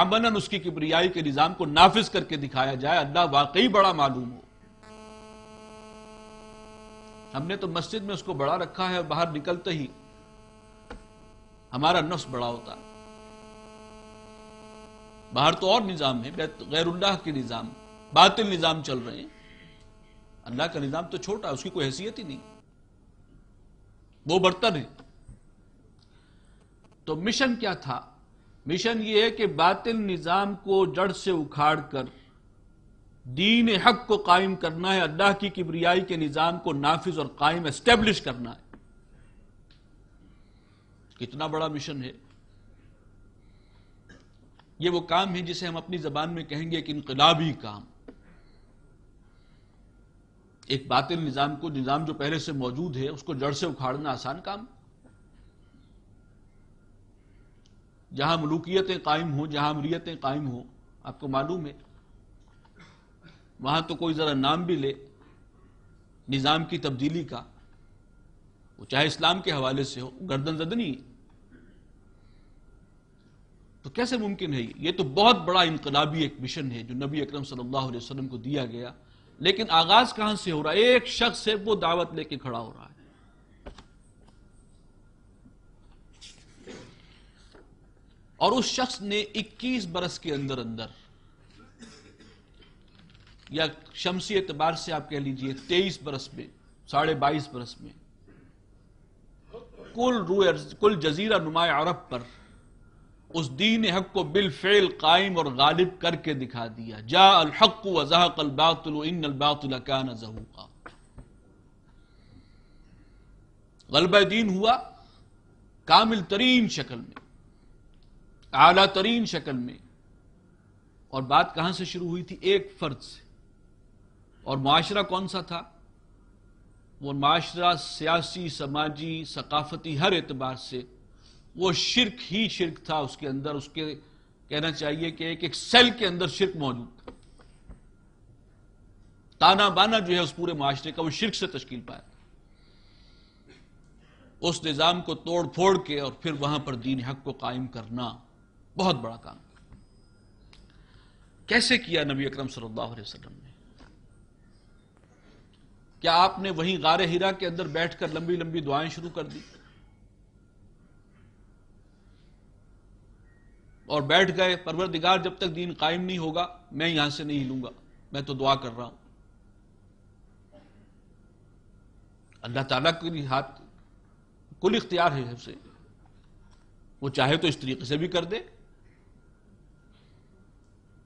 आमनन उसकी किबरियाई के निज़ाम को नाफिज करके दिखाया जाए अल्लाह वाकई बड़ा मालूम हो हमने तो मस्जिद में उसको बड़ा रखा है और बाहर निकलते ही हमारा नफ्स बड़ा होता बाहर तो और निज़ाम है गैरुल्लाह के निज़ाम बातिल निज़ाम चल रहे हैं अल्लाह का निज़ाम तो छोटा उसकी कोई हैसियत ही नहीं वो बर्तन है तो मिशन क्या था मिशन ये है कि बातिल निज़ाम को जड़ से उखाड़ कर दीन हक को कायम करना है अल्लाह की किबरियाई के निज़ाम को नाफिज और कायम एस्टेब्लिश करना है कितना बड़ा मिशन है ये वो काम है जिसे हम अपनी जबान में कहेंगे कि इनकलाबी काम एक बातिल निज़ाम को निज़ाम जो पहले से मौजूद है उसको जड़ से उखाड़ना आसान काम जहां मलूकियतें कायम हों जहां अमरीतें कायम हों आपको मालूम है वहां तो कोई ज़रा नाम भी ले निज़ाम की तब्दीली का वो चाहे इस्लाम के हवाले से हो गर्दन जदनी तो कैसे मुमकिन है ये तो बहुत बड़ा इनकलाबी एक मिशन है जो नबी अकरम सल्लल्लाहु अलैहि वसल्लम को दिया गया लेकिन आगाज कहां से हो रहा है एक शख्स है वो दावत लेके खड़ा हो रहा है और उस शख्स ने 21 बरस के अंदर अंदर या शमसी एतबार से आप कह लीजिए 23 बरस में साढ़े बाईस बरस में कुल रूए कुल जजीरा नुमाए अरब पर उस दीन हक को बिलफेल कायम और गालिब करके दिखा दिया जा अलहक वजहक अलबातुल अलबातुल्कान जहूका गलब दीन हुआ कामिल तरीन शक्ल में आला तरीन शक्ल में और बात कहां से शुरू हुई थी एक फर्द से और माशरा कौन सा था वो माशरा सियासी समाजी सकाफती हर एतबार से वो शिरक ही शिरक था उसके अंदर उसके कहना चाहिए कि एक एक सेल के अंदर शिरक मौजूद था ताना बाना जो है उस पूरे माशरे का वो शिरक से तश्कील पाया उस निज़ाम को तोड़ फोड़ के और फिर वहां पर दीन हक को कायम करना बहुत बड़ा काम कैसे किया नबी अकरम सल्लल्लाहु अलैहि वसल्लम ने क्या आपने वहीं गारे हीरा के अंदर बैठकर लंबी लंबी दुआएं शुरू कर दी और बैठ गए परवरदिगार जब तक दीन कायम नहीं होगा मैं यहां से नहीं लूंगा मैं तो दुआ कर रहा हूं अल्लाह ताला के हाथ कुल इख्तियार है उसे वो चाहे तो इस तरीके से भी कर दे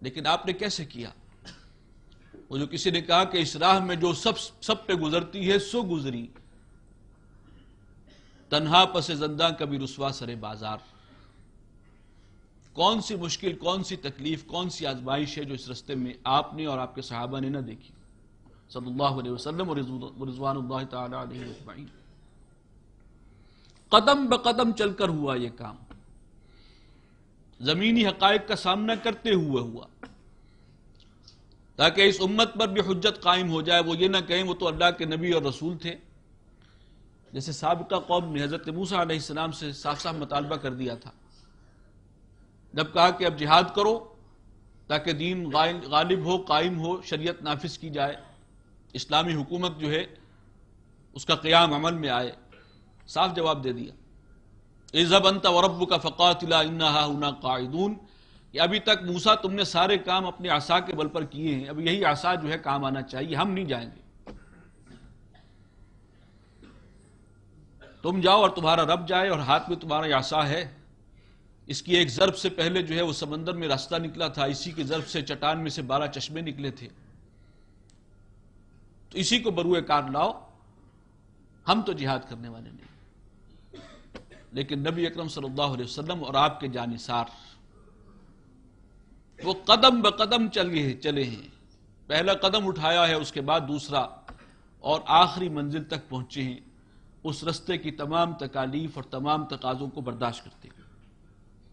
लेकिन आपने कैसे किया वो जो किसी ने कहा कि इस राह में जो सब सब पे गुजरती है सो गुजरी तन्हा पसे जंदा कभी रुसवा सरे बाजार कौन सी मुश्किल कौन सी तकलीफ कौन सी आजमाइश है जो इस रस्ते में आपने और आपके सहाबा ने ना देखी सल्लल्लाहु अलैहि वसल्लम और कदम ब कदम चलकर हुआ यह काम जमीनी हकायक का सामना करते हुए हुआ ताकि इस उम्मत पर भी हजत कायम हो जाए वो ये ना कहें वो तो अल्लाह के नबी और रसूल थे जैसे सबका कौम ने हज़रत मूसा सलाम से साफ साफ मुतालबा कर दिया था जब कहा कि अब जिहाद करो ताकि दीन गालिब हो कायम हो शरीयत नाफिज की जाए इस्लामी हुकूमत जो है उसका क़्याम अमल में आए साफ जवाब दे दिया इज़ब अंत वरब का फ़कातिला इन्ना कायदून कि अभी तक मूसा तुमने सारे काम अपने आशा के बल पर किए हैं अब यही आशा जो है काम आना चाहिए हम नहीं जाएंगे तुम जाओ और तुम्हारा रब जाए और हाथ में तुम्हारा आशा है इसकी एक ज़रब से पहले जो है वो समंदर में रास्ता निकला था इसी के ज़रब से चट्टान में से बारह चश्मे निकले थे तो इसी को बरुए कार लाओ हम तो जिहाद करने वाले नहीं लेकिन नबी अकरम सल्लल्लाहु अलैहि वसल्लम और आपके जानिसार वो कदम ब कदम चल गए चले हैं पहला कदम उठाया है उसके बाद दूसरा और आखिरी मंजिल तक पहुंचे हैं उस रस्ते की तमाम तकालीफ और तमाम तकाजों को बर्दाश्त करते हैं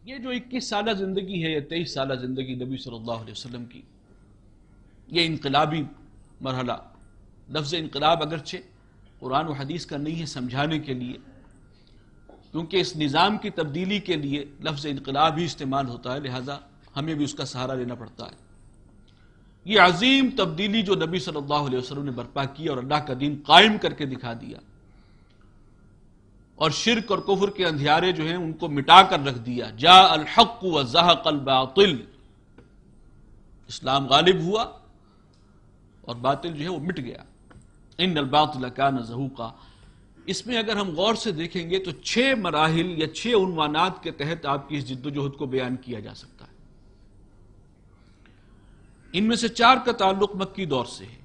ये जो इक्कीस साल ज़िंदगी है या तेईस साल ज़िंदगी नबी सल्लल्लाहु अलैहि वसल्लम की ये इनकलाबी मरहला लफ्ज़ इनकलाब अगरचे कुरान और हदीस का नहीं है समझाने के लिए क्योंकि इस निज़ाम की तब्दीली के लिए लफ्ज़ इनकलाब ही इस्तेमाल होता है लिहाजा हमें भी उसका सहारा लेना पड़ता है ये अजीम तब्दीली जो नबी सल्लल्लाहु अलैहि वसल्लम ने बर्पा की और अल्लाह का दीन कायम करके दिखा दिया और शिरक और कुफर के अंधियारे जो हैं उनको मिटा कर रख दिया जा अलहक व जहक अलबातिल इस्लाम गालिब हुआ और बातिल जो है वो मिट गया इन अलबातिल का नजहू का इसमें अगर हम गौर से देखेंगे तो छह मराहल या छह उनवानात के तहत आपकी इस जिद्दोजहद को बयान किया जा सकता है इनमें से चार का ताल्लुक मक्की दौर से है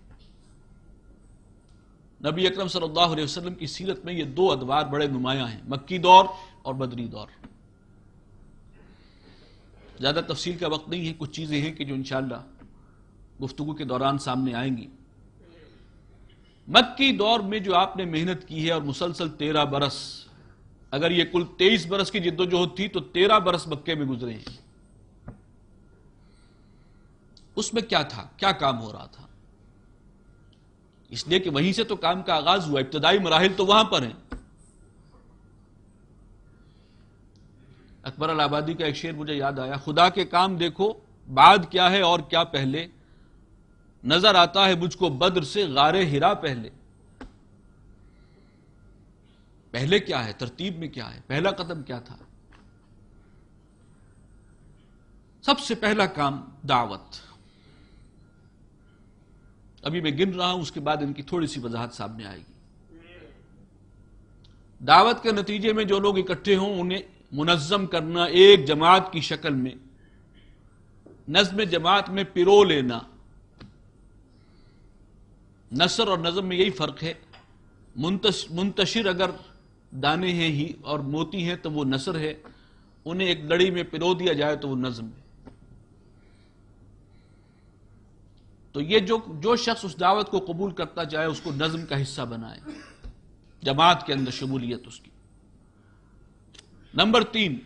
नबी अकरम सल्लल्लाहु अलैहि वसल्लम की सीरत में ये दो अदवार बड़े नुमाया हैं मक्की दौर और बदरी दौर ज़्यादा तफसील का वक्त नहीं है कुछ चीज़ें हैं कि जो इनशाला गुफ्तु के दौरान सामने आएंगी मक्की दौर में जो आपने मेहनत की है और मुसलसल तेरह बरस अगर ये कुल तेईस बरस की जिद्दोजहद थी तो तेरह बरस मक्के में गुजरे हैं उसमें क्या था क्या काम हो रहा था इसलिए कि वहीं से तो काम का आगाज हुआ इब्तदाई मराहल तो वहां पर हैं अकबर आबादी का एक शेर मुझे याद आया खुदा के काम देखो बाद क्या है और क्या पहले नजर आता है मुझको बद्र से गारे हिरा पहले पहले क्या है तरतीब में क्या है पहला कदम क्या था सबसे पहला काम दावत अभी मैं गिन रहा हूं उसके बाद इनकी थोड़ी सी वजाहत सामने आएगी दावत के नतीजे में जो लोग इकट्ठे हों उन्हें मुनज़म करना एक जमात की शक्ल में नज्म जमात में पिरो लेना नसर और नज़म में यही फ़र्क है मुंतशिर अगर दाने हैं ही और मोती हैं तो वो नसर है उन्हें एक लड़ी में पिरो दिया जाए तो वो नज़म है तो ये जो जो शख्स उस दावत को कबूल करता जाए उसको नज्म का हिस्सा बनाए जमात के अंदर शमूलियत उसकी नंबर तीन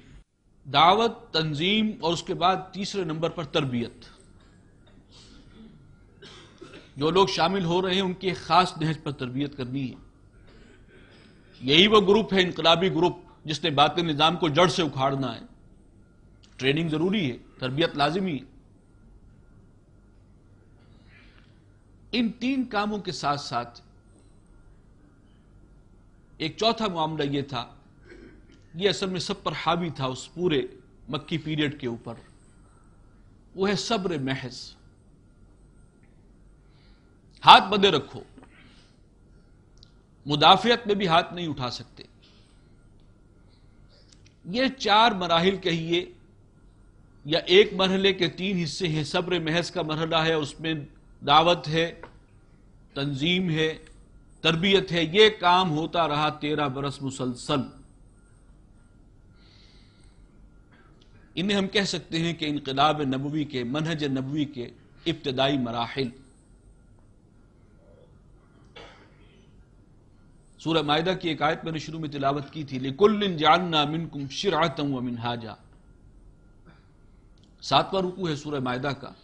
दावत तंजीम और उसके बाद तीसरे नंबर पर तरबियत जो लोग शामिल हो रहे हैं उनकी खास नहज पर तरबियत करनी है यही वो ग्रुप है इनकलाबी ग्रुप जिसने बात निज़ाम को जड़ से उखाड़ना है ट्रेनिंग ज़रूरी है तरबियत लाजिमी है इन तीन कामों के साथ साथ एक चौथा मामला यह था यह असल में सब पर हावी था उस पूरे मक्की पीरियड के ऊपर वो है सब्र महज हाथ बंधे रखो मुदाफियत में भी हाथ नहीं उठा सकते ये चार मराहल कहिए या एक मरहले के तीन हिस्से हैं सब्र महज का मरहला है उसमें दावत है तंजीम है तरबियत है ये काम होता रहा तेरह बरस मुसलसल इन्हें हम कह सकते हैं कि इनकलाब नबवी के मनहज नबवी के इब्तदाई मराहल सूरह मायदा की एक आयत मैंने शुरू में तिलावत की थी लेकुल्लिन जानना मिनकुम कुम शिरातम व मिनहाजा सातवां रुकू है सूरह मायदा का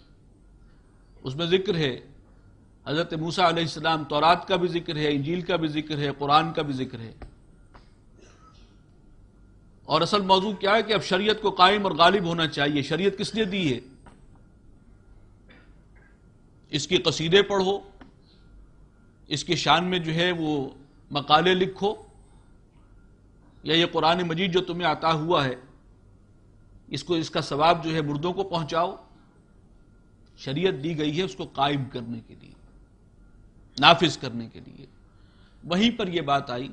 उसमें जिक्र है हज़रत मूसा अलैहिस्सलाम तौरात का भी जिक्र है इंजील का भी जिक्र है कुरान का भी जिक्र है और असल मौजू क्या है कि अब शरीयत को कायम और गालिब होना चाहिए शरीयत किसने दी है इसके कसीदे पढ़ो इसके शान में जो है वो मकाले लिखो या ये कुरान मजीद जो तुम्हें आता हुआ है इसको इसका सवाब जो है मुर्दों को पहुंचाओ शरीयत दी गई है उसको कायम करने के लिए नाफिज करने के लिए वहीं पर यह बात आई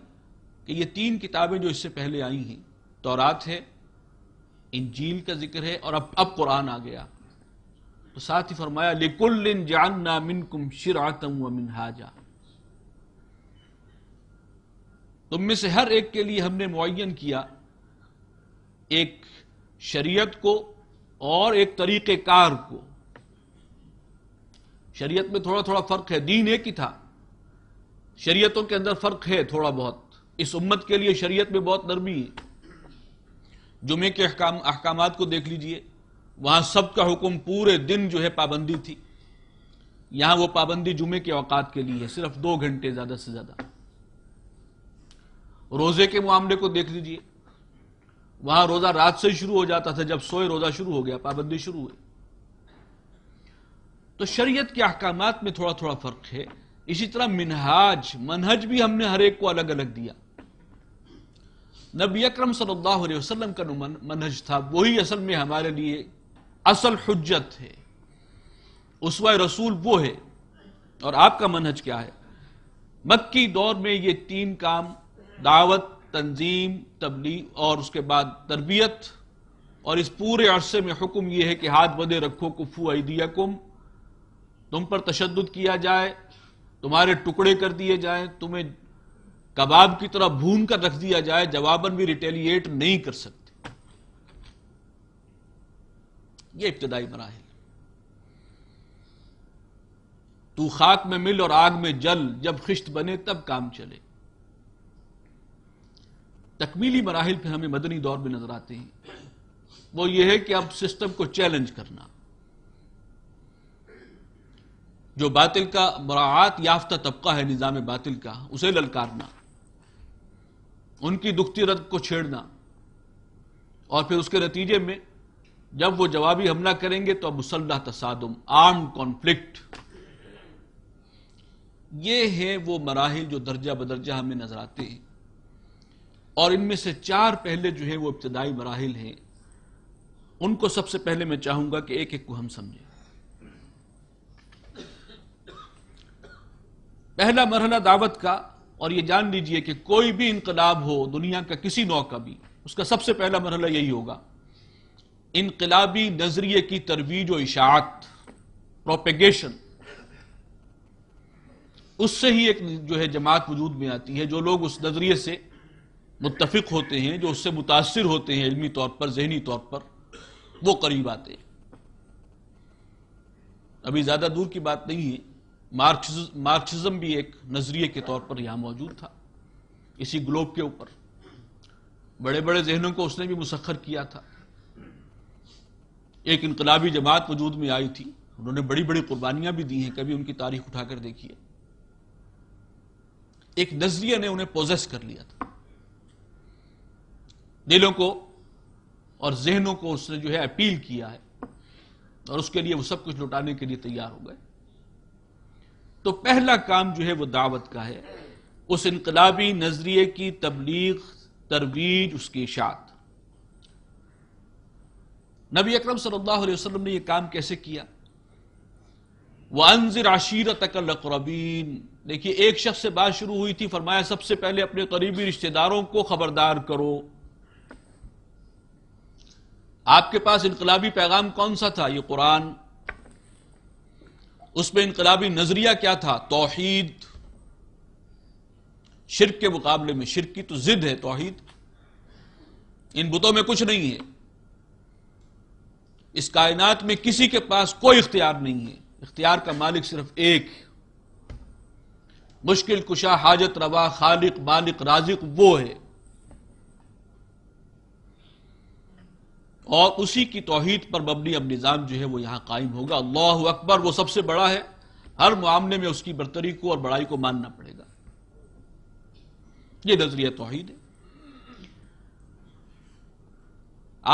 कि ये तीन किताबें जो इससे पहले आई हैं तौरात है इंजील का जिक्र है और अब अब कुरान आ गया तो साथ ही फरमाया लिकुल जान नामिन कुम आतम व हाजा तुम में से हर एक के लिए हमने मुन किया एक शरीयत को और एक तरीक़ेकार को शरीयत में थोड़ा थोड़ा फ़र्क है दीन एक ही था शरीयतों के अंदर फ़र्क है थोड़ा बहुत इस उम्मत के लिए शरीयत में बहुत नरमी है जुमे के अहकाम अहकाम को देख लीजिए वहां सब का हुक्म पूरे दिन जो है पाबंदी थी यहां वो पाबंदी जुमे के अवकात के लिए है सिर्फ दो घंटे ज़्यादा से ज़्यादा रोज़े के मामले को देख लीजिए वहां रोज़ा रात से शुरू हो जाता था जब सोए रोज़ा शुरू हो गया पाबंदी शुरू हुई तो शरीयत के अहकाम में थोड़ा थोड़ा फ़र्क है इसी तरह मिनहाज मनहज भी हमने हर एक को अलग अलग दिया नबी अक्रम सल्लाम का मन, मनहज था वही असल में हमारे लिए असल हजत है उसवा रसूल वो है और आपका मनहज क्या है मक्की दौर में ये तीन काम दावत तंजीम तबली और उसके बाद तरबियत और इस पूरे अरसे में हुक्म यह है कि हाथ बदे रखो कुफू अदिया कुम तुम पर तशद किया जाए तुम्हारे टुकड़े कर दिए जाए तुम्हें कबाब की तरह भून कर रख दिया जाए जवाबन भी रिटेलिएट नहीं कर सकते ये इब्तदाई मराहल तू खाक में मिल और आग में जल जब खिश्त बने तब काम चले तकमीली मराहल फिर हमें मदनी दौर में नजर आते हैं वो ये है कि अब सिस्टम को चैलेंज करना जो बातिल का बरात याफ्ता तबका है निज़ाम बातिल का उसे ललकारना उनकी दुखती रद को छेड़ना और फिर उसके नतीजे में जब वो जवाबी हमला करेंगे तो मुसल्ला तसादम आर्म कॉन्फ्लिक्ट ये है वो मराहल जो दर्जा बदर्जा हमें नजर आते हैं और इनमें से चार पहले जो है वो इब्तदाई मराहल हैं उनको सबसे पहले मैं चाहूंगा कि एक एक को हम समझें पहला मरहला दावत का और ये जान लीजिए कि कोई भी इनकलाब हो दुनिया का किसी नौ का भी उसका सबसे पहला मरहला यही होगा इनकलाबी नजरिए की तरवीज व इशात प्रोपेगेशन उससे ही एक जो है जमात वजूद में आती है जो लोग उस नजरिए से मुतफिक होते हैं जो उससे मुतासर होते हैं इलमी तौर पर जहनी तौर पर वो करीब आते हैं अभी ज्यादा दूर की बात नहीं है मार्क्सिज्म भी एक नजरिए के तौर पर यहां मौजूद था इसी ग्लोब के ऊपर बड़े बड़े जहनों को उसने भी मुसखर किया था एक इनकलाबी जमात वजूद में आई थी उन्होंने बड़ी बड़ी कुर्बानियां भी दी हैं कभी उनकी तारीख उठाकर देखिए एक नजरिए ने उन्हें पोजेस कर लिया था दिलों को और जहनों को उसने जो है अपील किया है और उसके लिए वो सब कुछ लुटाने के लिए तैयार हो गए तो पहला काम जो है वो दावत का है उस इनकलाबी नजरिए की तबलीग तरवीज उसकी इशात नबी अकरम सल्लल्लाहु अलैहि वसल्लम ने यह काम कैसे किया वह अनजिर आशीर तकलबीन देखिए एक शख्स से बात शुरू हुई थी फरमाया सबसे पहले अपने करीबी रिश्तेदारों को खबरदार करो आपके पास इनकलाबी पैगाम कौन सा था ये कुरान उसमें इनकलाबी नजरिया क्या था तोहहीद शिरक के मुकाबले में शिरक की तो जिद है तोहहीद इन बुतों में कुछ नहीं है इस कायनात में किसी के पास कोई इख्तियार नहीं है इख्तियार का मालिक सिर्फ एक मुश्किल कुशा हाजत रवा खालिक मालिक राजिक वो है और उसी की तोहद पर मबनी अब निज़ाम जो है वो यहाँ कायम होगा अल्लाह अकबर वो सबसे बड़ा है हर मामले में उसकी बरतरी को और बड़ाई को मानना पड़ेगा ये नजरिया तोहद है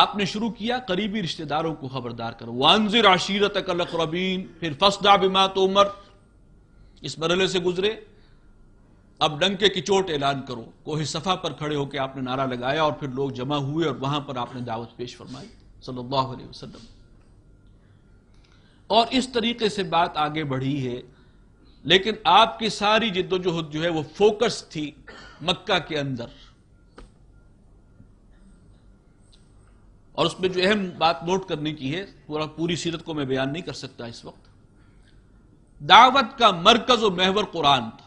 आपने शुरू किया करीबी रिश्तेदारों को खबरदार करो वानजिर आशीरत करबीन फिर फसदा बिमा तो उमर इस मरले से गुजरे अब डंके की चोट ऐलान करो कोह सफा पर खड़े होकर आपने नारा लगाया और फिर लोग जमा हुए और वहां पर आपने दावत पेश फरमाई सल्लल्लाहु अलैहि वसल्लम और इस तरीके से बात आगे बढ़ी है लेकिन आपकी सारी जिद्दोजहद जो है वो फोकस थी मक्का के अंदर और उसमें जो अहम बात नोट करने की है पूरा पूरी सीरत को मैं बयान नहीं कर सकता इस वक्त दावत का मरकज और महवर कुरान था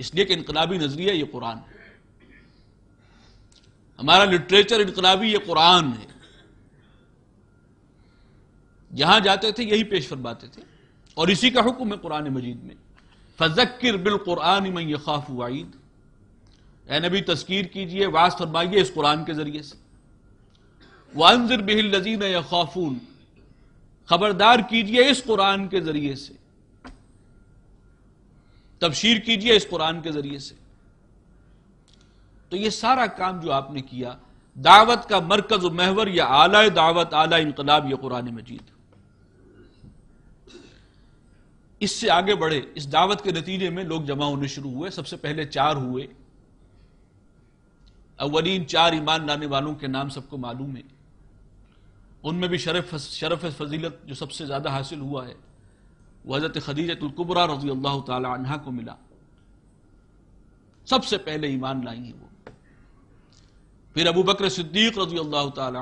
इसलिए कि इनकलाबी नजरिया ये कुरान है हमारा लिटरेचर इनकलाबी ये कुरान है यहां जाते थे यही पेश फरमाते थे और इसी का हुक्म है कुरान मजीद में फजक्र बिल कुरान में ये खाफ वाइद ए नबी तस्कीर कीजिए वास फरमाइए इस कुरान के जरिए से वंजर बिहिल लजीन या खाफून खबरदार कीजिए इस कुरान के जरिए से तबशीर कीजिए इस कुरान के जरिए से तो ये सारा काम जो आपने किया दावत का मरकज महवर या आला दावत आला इनकलाब यह कुरान मजीद इससे आगे बढ़े इस दावत के नतीजे में लोग जमा होने शुरू हुए सबसे पहले चार हुए अवलीन चार ईमान लाने वालों के नाम सबको मालूम है उनमें भी शरफ शरफ फजीलत जो सबसे ज्यादा हासिल हुआ है वजरत खदीजतुल्कुबरा रजी अल्लाह तहा को मिला सबसे पहले ईमान लाएंगे वो फिर अबू बकर सिद्दीक रजी अल्लाह तन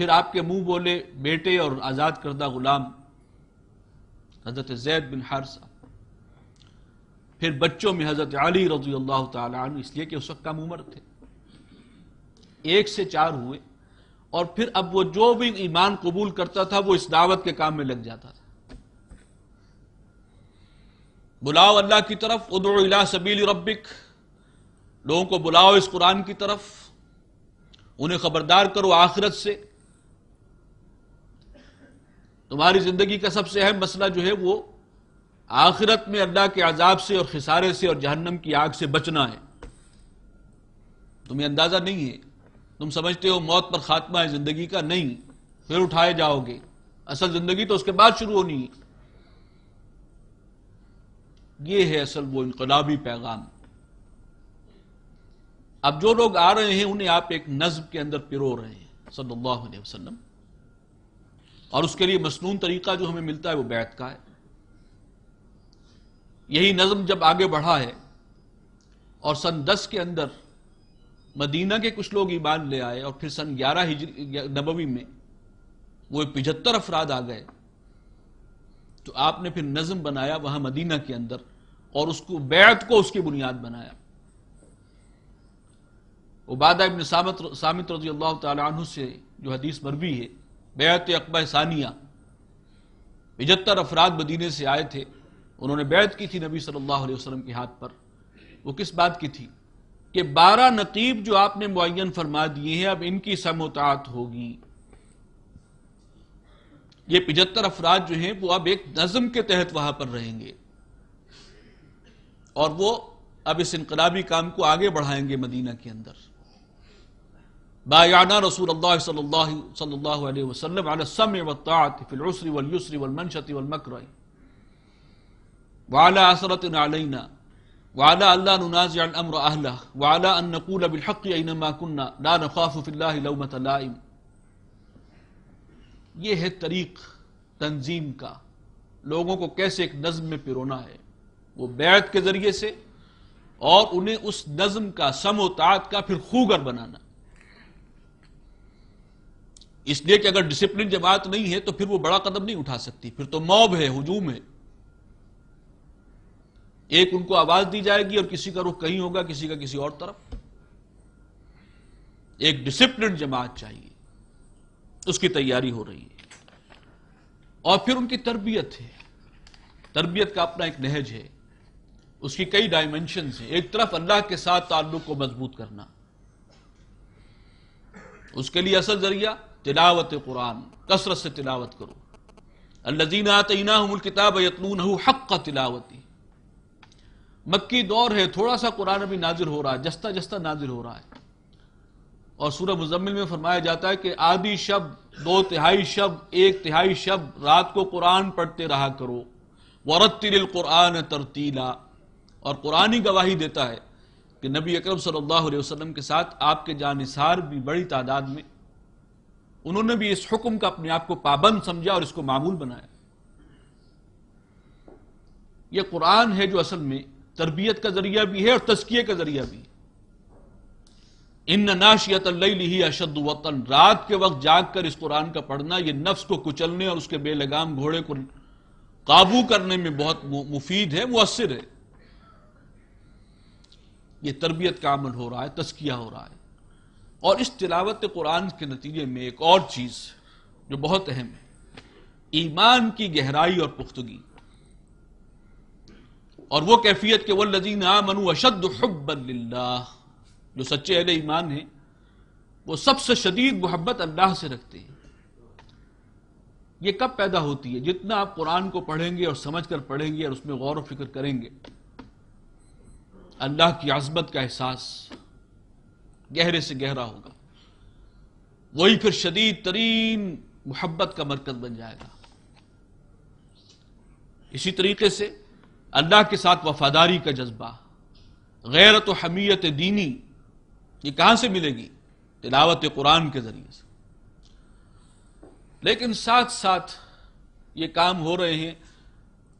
फिर आपके मुंह बोले बेटे और आज़ाद करदा गुलाम हजरत जैद बिन हारसा फिर बच्चों में हजरत अली रजी अल्लाह तन इसलिए कि उस वक्त कम उम्र थे एक से चार हुए और फिर अब वो जो भी ईमान कबूल करता था वो इस दावत के काम में लग जाता था बुलाओ अल्लाह की तरफ उदर सबील रब्बिक लोगों को बुलाओ इस कुरान की तरफ उन्हें खबरदार करो आखिरत से तुम्हारी जिंदगी का सबसे अहम मसला जो है वो आखिरत में अल्लाह के आजाब से और खिसारे से और जहन्नम की आग से बचना है तुम्हें अंदाजा नहीं है तुम समझते हो मौत पर खात्मा है जिंदगी का नहीं फिर उठाए जाओगे असल जिंदगी तो उसके बाद शुरू होनी है ये है असल वो इनकलाबी पैगाम अब जो लोग आ रहे हैं उन्हें आप एक नज्म के अंदर पिरो रहे हैं सल्लल्लाहु अलैहि वसल्लम और उसके लिए मसनून तरीका जो हमें मिलता है वो बैत का है यही नज्म जब आगे बढ़ा है और सन दस के अंदर मदीना के कुछ लोग ईमान ले आए और फिर सन ग्यारह हिजरी नबवी में वो पिछहत्तर अफराद आ गए तो आपने फिर नज़म बनाया वहां मदीना के अंदर और उसको बैत को उसकी बुनियाद बनाया उबादा इबन सामत सामित रजी अल्लाह तु से जो हदीस मरवी है बैत अकबा सानिया पिचहत्तर अफराद मदीने से आए थे उन्होंने बैत की थी नबी सल्लल्लाहु अलैहि वसल्लम के हाथ पर वो किस बात की थी कि बारह नकीब जो आपने मुन फरमा दिए हैं अब इनकी समतात होगी ये पिचहत्तर अफराद जो हैं वो अब एक नज़म के तहत वहां पर रहेंगे और वो अब इस इनकलाबी काम को आगे बढ़ाएंगे मदीना के अंदर बायाना रसूल अल्लाह सल्लल्लाहु अलैहि वसल्लम अलसम वतात फिलसरी वाला असरत अलैना वाला अल्लाह नुनाज अमर अहला वाला अन्नकूल बिलहक़ इनमा कुन्ना ला नखाफ़िल्लामत लाइम ये है तरीक तंजीम का लोगों को कैसे एक नज़म में पिरोना है वो बैत के ज़रिए से और उन्हें उस नज़म का समोतात का फिर खूगर बनाना इसलिए कि अगर डिसिप्लिन जमात नहीं है तो फिर वो बड़ा कदम नहीं उठा सकती फिर तो मौब है हजूम है एक उनको आवाज दी जाएगी और किसी का रुख कहीं होगा किसी का किसी और तरफ एक डिसिप्लिन जमात चाहिए उसकी तैयारी हो रही है और फिर उनकी तरबियत है तरबियत का अपना एक नहज है उसकी कई डायमेंशन है एक तरफ अल्लाह के साथ ताल्लुक को मजबूत करना उसके लिए असल जरिया तिलावत कुरान कसरत से तिलावत करो अल्लाजीना तैना किताब यतलून हक का तिलावती मक्की दौर है थोड़ा सा कुरान अभी नाजिर हो रहा है जस्ता जस्ता नाजिर हो रहा है और सूरह मुजम्मिल में फरमाया जाता है कि आधी शब दो तिहाई शब एक तिहाई शब रात को कुरान पढ़ते रहा करो वरतिल कुरान तरतीला और कुरानी गवाही देता है कि नबी अकरम सल्लल्लाहु अलैहि वसल्लम के साथ आपके जानसार भी बड़ी तादाद में उन्होंने भी इस हुक्म का अपने आप को पाबंद समझा और इसको मामूल बनाया यह कुरान है जो असल में तरबियत का जरिया भी है और तस्किए का जरिया भी है इन नाशियत ही अशद वतन रात के वक्त जाग कर इस कुरान का पढ़ना यह नफ्स को कुचलने और उसके बेलगाम घोड़े को काबू करने में बहुत मुफीद है मुसर है यह तरबियत का अमल हो रहा है तस्किया हो रहा है और इस तिलावत कुरान के नतीजे में एक और चीज़ जो बहुत अहम है ईमान की गहराई और पुख्तगी और वो कैफियत के वल्लजीन मनु अशद जो सच्चे अहल ईमान हैं वो सबसे शदीद मोहब्बत अल्लाह से रखते हैं ये कब पैदा होती है जितना आप कुरान को पढ़ेंगे और समझ कर पढ़ेंगे और उसमें गौर व फिक्र करेंगे अल्लाह की आजमत का एहसास गहरे से गहरा होगा वही फिर शदीद तरीन मोहब्बत का मरकज बन जाएगा इसी तरीके से अल्लाह के साथ वफादारी का जज्बा गैरत हमीयत दीनी ये कहां से मिलेगी तिलावत कुरान के जरिए से लेकिन साथ साथ ये काम हो रहे हैं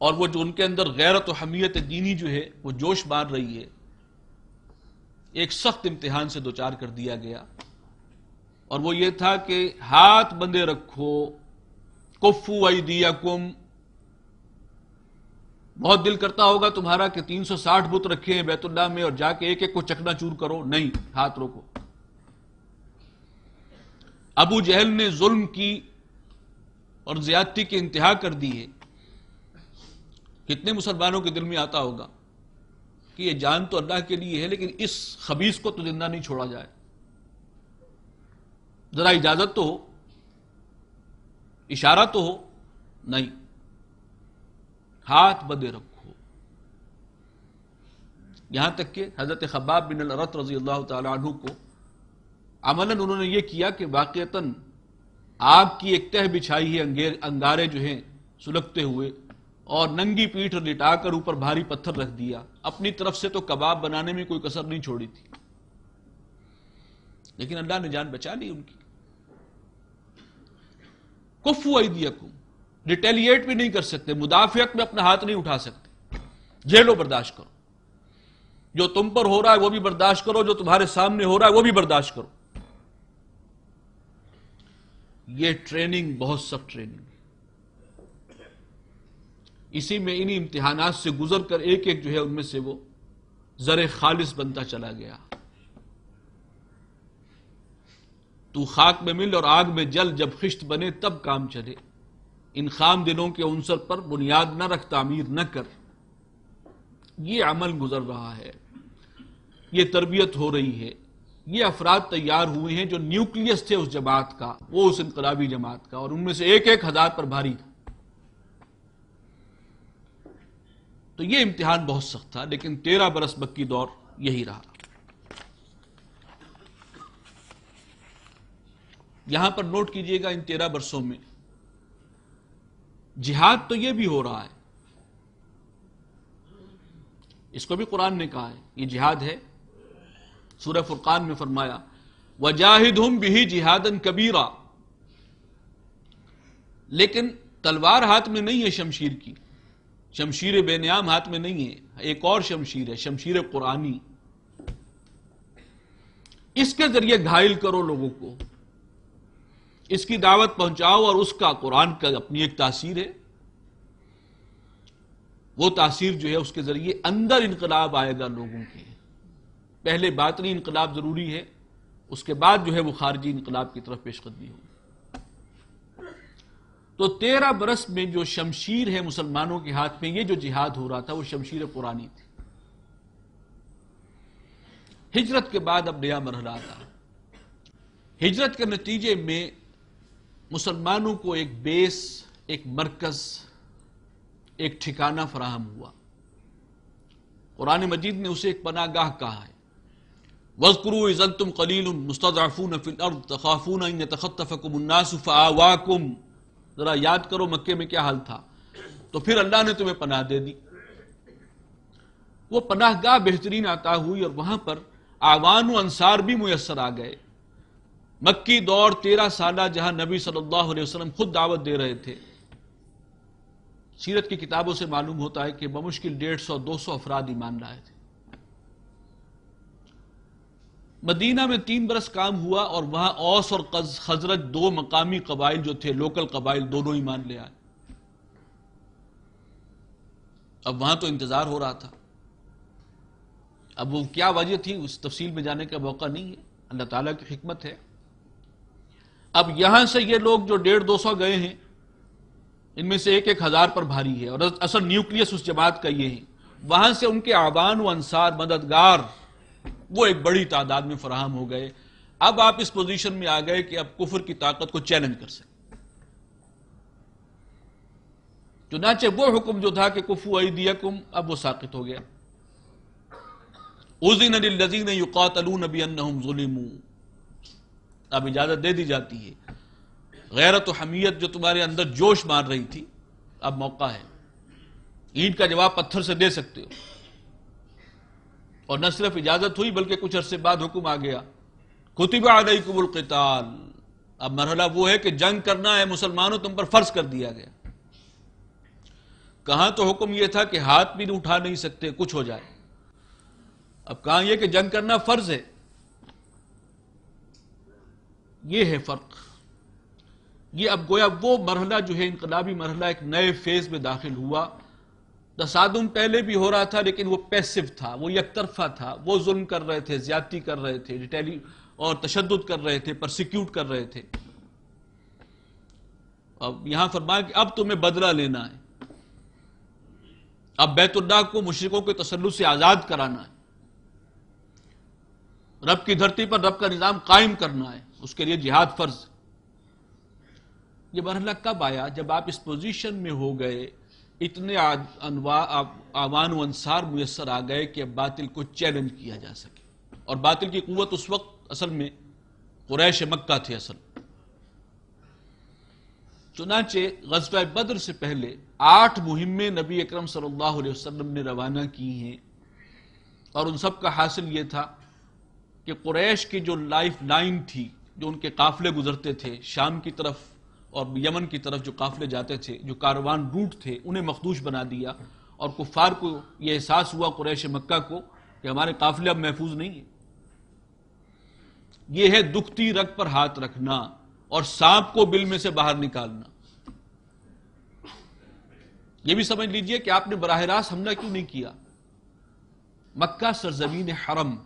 और वो जो उनके अंदर गैरत हमीयत दीनी जो है वो जोश मार रही है एक सख्त इम्तिहान से दो चार कर दिया गया और वो ये था कि हाथ बंधे रखो कुफ़ू आई दिया कुम बहुत दिल करता होगा तुम्हारा कि 360 बुत रखे हैं बैतुल्ला में और जाके एक एक को चकना चूर करो नहीं हाथ रोको अबू जहल ने जुल्म की और ज्यादती की इंतहा कर दी है कितने मुसलमानों के दिल में आता होगा कि यह जान तो अल्लाह के लिए है लेकिन इस खबीस को तो जिंदा नहीं छोड़ा जाए जरा इजाजत तो हो इशारा तो हो नहीं हाथ बदे रखो यहां तक कि हजरत खबाब बिन रत रजी अल्लाह तु को अमलन उन्होंने यह किया कि वाकता आग की एक तह बिछाई है अंगारे जो हैं सुलगते हुए और नंगी पीठ लिटाकर ऊपर भारी पत्थर रख दिया अपनी तरफ से तो कबाब बनाने में कोई कसर नहीं छोड़ी थी लेकिन अल्लाह ने जान बचा ली उनकी कुफ आई दिया कुम रिटेलिएट भी नहीं कर सकते मुदाफियत में अपना हाथ नहीं उठा सकते झेलो बर्दाश्त करो जो तुम पर हो रहा है वो भी बर्दाश्त करो जो तुम्हारे सामने हो रहा है वो भी बर्दाश्त करो ये ट्रेनिंग बहुत सब ट्रेनिंग है इसी में इन्हीं इम्तिहान से गुजर कर एक एक जो है उनमें से वो जर खालिस बनता चला गया तू खाक में मिल और आग में जल जब खिश्त बने तब काम चले इन खाम दिनों के अंसर पर बुनियाद न रख तामीर न कर ये अमल गुजर रहा है ये तरबियत हो रही है ये अफराद तैयार हुए हैं जो न्यूक्लियस थे उस जमात का वो उस इनकलाबी जमात का और उनमें से एक एक हजार पर भारी था तो ये इम्तिहान बहुत सख्त था लेकिन तेरह बरस बक्की दौर यही रहा यहां पर नोट कीजिएगा इन तेरह बरसों में जिहाद तो यह भी हो रहा है इसको भी कुरान ने कहा है ये जिहाद है सूर्य फुरकान में फरमाया वजाहिद हम भी जिहादन कबीरा लेकिन तलवार हाथ में नहीं है शमशीर की शमशीर बेनियाम हाथ में नहीं है एक और शमशीर है शमशीर कुरानी इसके जरिए घायल करो लोगों को इसकी दावत पहुंचाओ और उसका कुरान का अपनी एक तासीर है वो तासीर जो है उसके जरिए अंदर इनकलाब आएगा लोगों के पहले बातनी इनकलाब जरूरी है उसके बाद जो है वो खारजी इनकलाब की तरफ पेशकदमी होगी तो तेरह बरस में जो शमशीर है मुसलमानों के हाथ में ये जो जिहाद हो रहा था वो शमशीर पुरानी थी हिजरत के बाद अब नया मरहला था हिजरत के नतीजे में मुसलमानों को एक बेस एक मरकज एक ठिकाना फराहम हुआ कुरान मजीद ने उसे एक पनागाह कहा है इजल तुम कलील मुस्तफ़ून फिलअर्द तखाफून तखतफ़कुमनासफ़ावाकुम ज़रा याद करो मक्के में क्या हाल था तो फिर अल्लाह ने तुम्हें पनाह दे दी वो गाह बेहतरीन आता हुई और वहां पर आवान अंसार भी मुयसर आ गए मक्की दौर तेरह साल जहां नबी सल्लल्लाहु अलैहि वसल्लम खुद दावत दे रहे थे सीरत की किताबों से मालूम होता है कि बमुश्किल डेढ़ सौ दो सौ अफराद ईमान लाए थे मदीना में तीन बरस काम हुआ और वहां औस और खजरत दो मकामी कबाइल जो थे लोकल कबाइल दोनों ईमान ले आए अब वहां तो इंतजार हो रहा था अब वो क्या वजह थी उस तफसील में जाने का मौका नहीं है अल्लाह ताला की हमत है अब यहां से ये लोग जो डेढ़ दो सौ गए हैं इनमें से एक एक हजार पर भारी है और असल न्यूक्लियस उस जमात का ये है वहां से उनके आवान व अंसार मददगार वो एक बड़ी तादाद में फराहम हो गए अब आप इस पोजीशन में आ गए कि अब कुफर की ताकत को चैलेंज कर सकते चुनाचे वो हुक्म जो था कि कुफू ऐदियकुम अब वो साकित हो गया उजिन लजीन युकातलू नबी जुलिमू अब इजाजत दे दी जाती है गैरत हमीयत जो तुम्हारे अंदर जोश मार रही थी अब मौका है ईंट का जवाब पत्थर से दे सकते हो और न सिर्फ इजाजत हुई बल्कि कुछ अरसे बाद हुक्म आ गया कुतुब आदई कबुल कताल अब मरहला वो है कि जंग करना है मुसलमानों तुम पर फर्ज कर दिया गया कहां तो हुक्म यह था कि हाथ भी उठा नहीं सकते कुछ हो जाए अब कहा यह कि जंग करना फर्ज है ये है फ़र्क ये अब गोया वो मरहला जो है इनकलाबी मरहला एक नए फेज़ में दाखिल हुआ तसादम पहले भी हो रहा था लेकिन वो पैसिव था वो यकतरफा था वो जुल्म कर रहे थे ज्यादती कर रहे थे डिटेली और तशद कर रहे थे प्रोसिक्यूट कर रहे थे अब यहां फरमाया कि अब तुम्हें बदला लेना है अब बैतुल्लाह को मुशरकों के तसलु से आज़ाद कराना है रब की धरती पर रब का निज़ाम कायम करना है उसके लिए जिहाद फर्ज ये मरहला कब आया जब आप इस पोजीशन में हो गए इतने आवान अनसार मुयसर आ गए कि अब बातिल को चैलेंज किया जा सके और बातिल की कुत उस वक्त असल में कुरैश मक्का थे असल चुनाचे गजवा बद्र से पहले आठ मुहिमें नबी अक्रम सल्लाम ने रवाना की हैं और उन सब का हासिल ये था कि कुरैश की जो लाइफ लाइन थी जो उनके काफले गुजरते थे शाम की तरफ और यमन की तरफ जो काफले जाते थे जो कारवान रूट थे उन्हें मखदूश बना दिया और कुफार को यह एहसास हुआ कुरैश मक्का को कि हमारे काफले अब महफूज नहीं है यह है दुखती रग पर हाथ रखना और सांप को बिल में से बाहर निकालना यह भी समझ लीजिए कि आपने बराह रास्त हमला क्यों नहीं किया मक्का सरजमीन हरम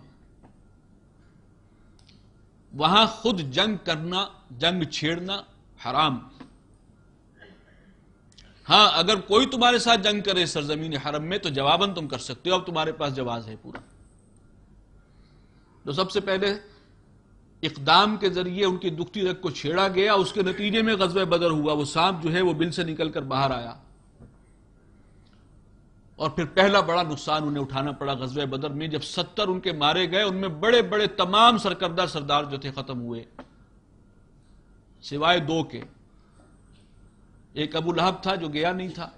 वहां खुद जंग करना जंग छेड़ना हराम हां अगर कोई तुम्हारे साथ जंग करे सरजमीन हरम में तो जवाबन तुम कर सकते हो अब तुम्हारे पास जवाब है पूरा तो सबसे पहले इकदाम के जरिए उनकी दुखती रग को छेड़ा गया उसके नतीजे में गजब बदर हुआ वो सांप जो है वो बिल से निकलकर बाहर आया और फिर पहला बड़ा नुकसान उन्हें उठाना पड़ा गजब बदर में जब सत्तर उनके मारे गए उनमें बड़े बड़े तमाम सरकर्दा सरदार जो थे खत्म हुए सिवाय दो के एक अबू लहब था जो गया नहीं था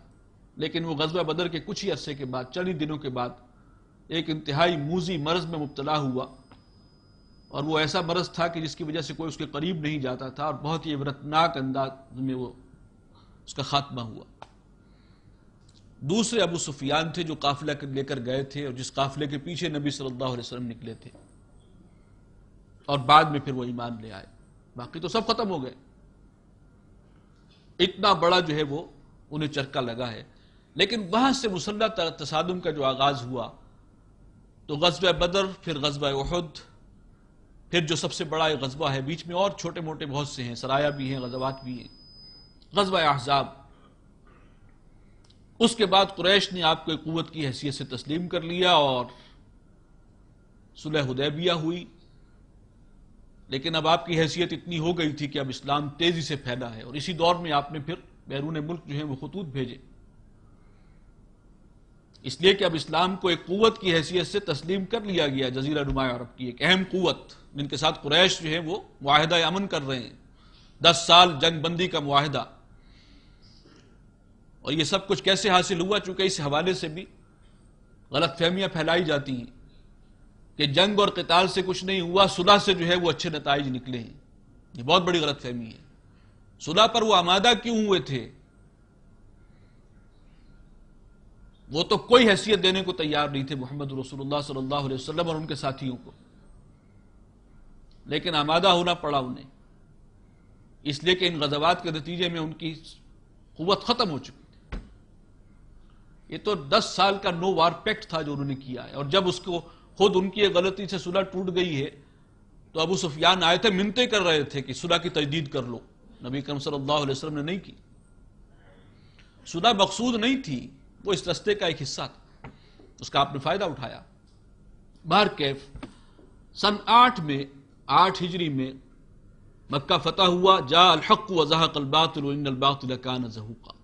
लेकिन वो गजब बदर के कुछ ही अरसे के बाद चंद दिनों के बाद एक इंतहाई मूजी मर्ज में मुबतला हुआ और वो ऐसा मर्ज था कि जिसकी वजह से कोई उसके करीब नहीं जाता था और बहुत ही इबरतनाक अंदाज में वो उसका खात्मा हुआ दूसरे अबू सुफियान थे जो काफिला लेकर गए थे और जिस काफिले के पीछे नबी सल्लल्लाहु अलैहि वसल्लम निकले थे और बाद में फिर वो ईमान ले आए बाकी तो सब खत्म हो गए इतना बड़ा जो है वो उन्हें चरका लगा है लेकिन वहां से मुसल्ला तसादम का जो आगाज हुआ तो गजब बदर फिर गजब उहद फिर जो सबसे बड़ा गजबा है बीच में और छोटे मोटे बहुत से हैं सराया भी हैं गजबात भी हैं गजब अहजाब उसके बाद कुरैश ने आपको एक कुत की हैसियत से तस्लीम कर लिया और सुलह उदैबिया हुई लेकिन अब आपकी हैसियत इतनी हो गई थी कि अब इस्लाम तेजी से फैला है और इसी दौर में आपने फिर बैरून मुल्क जो है वो खतूत भेजे इसलिए कि अब इस्लाम को एक कुत की हैसियत से तस्लीम कर लिया गया जजीरा नुमा अरब की एक अहम कुत जिनके साथ कुरैश जो है वो माहदा अमन कर रहे हैं दस साल जंग बंदी का माहदा और ये सब कुछ कैसे हासिल हुआ चूंकि इस हवाले से भी गलत फहमियां फैलाई जाती हैं कि जंग और कताल से कुछ नहीं हुआ सुलह से जो है वो अच्छे नतज निकले हैं ये बहुत बड़ी गलत फहमी है सुलह पर वो आमादा क्यों हुए थे वो तो कोई हैसियत देने को तैयार नहीं थे मोहम्मद रसूलुल्लाह सल्लल्लाहु अलैहि वसल्लम और उनके साथियों को लेकिन आमादा होना पड़ा उन्हें इसलिए कि इन गजवात के नतीजे में उनकी कुत ख़त्म हो चुकी ये तो 10 साल का नो वार पैक्ट था जो उन्होंने किया है और जब उसको खुद उनकी गलती से सुलह टूट गई है तो अबू सुफियान आए थे मिनते कर रहे थे कि सुलह की तजदीद कर लो नबी करम सल्लल्लाहु अलैहि वसल्लम ने नहीं की सुलह मकसूद नहीं थी वो इस रस्ते का एक हिस्सा था उसका आपने फायदा उठाया बाहर कैफ सन आठ में आठ हिजरी में मक्का फतह हुआ जा अलहक वजहक अलबातुलबातुलकान जहूका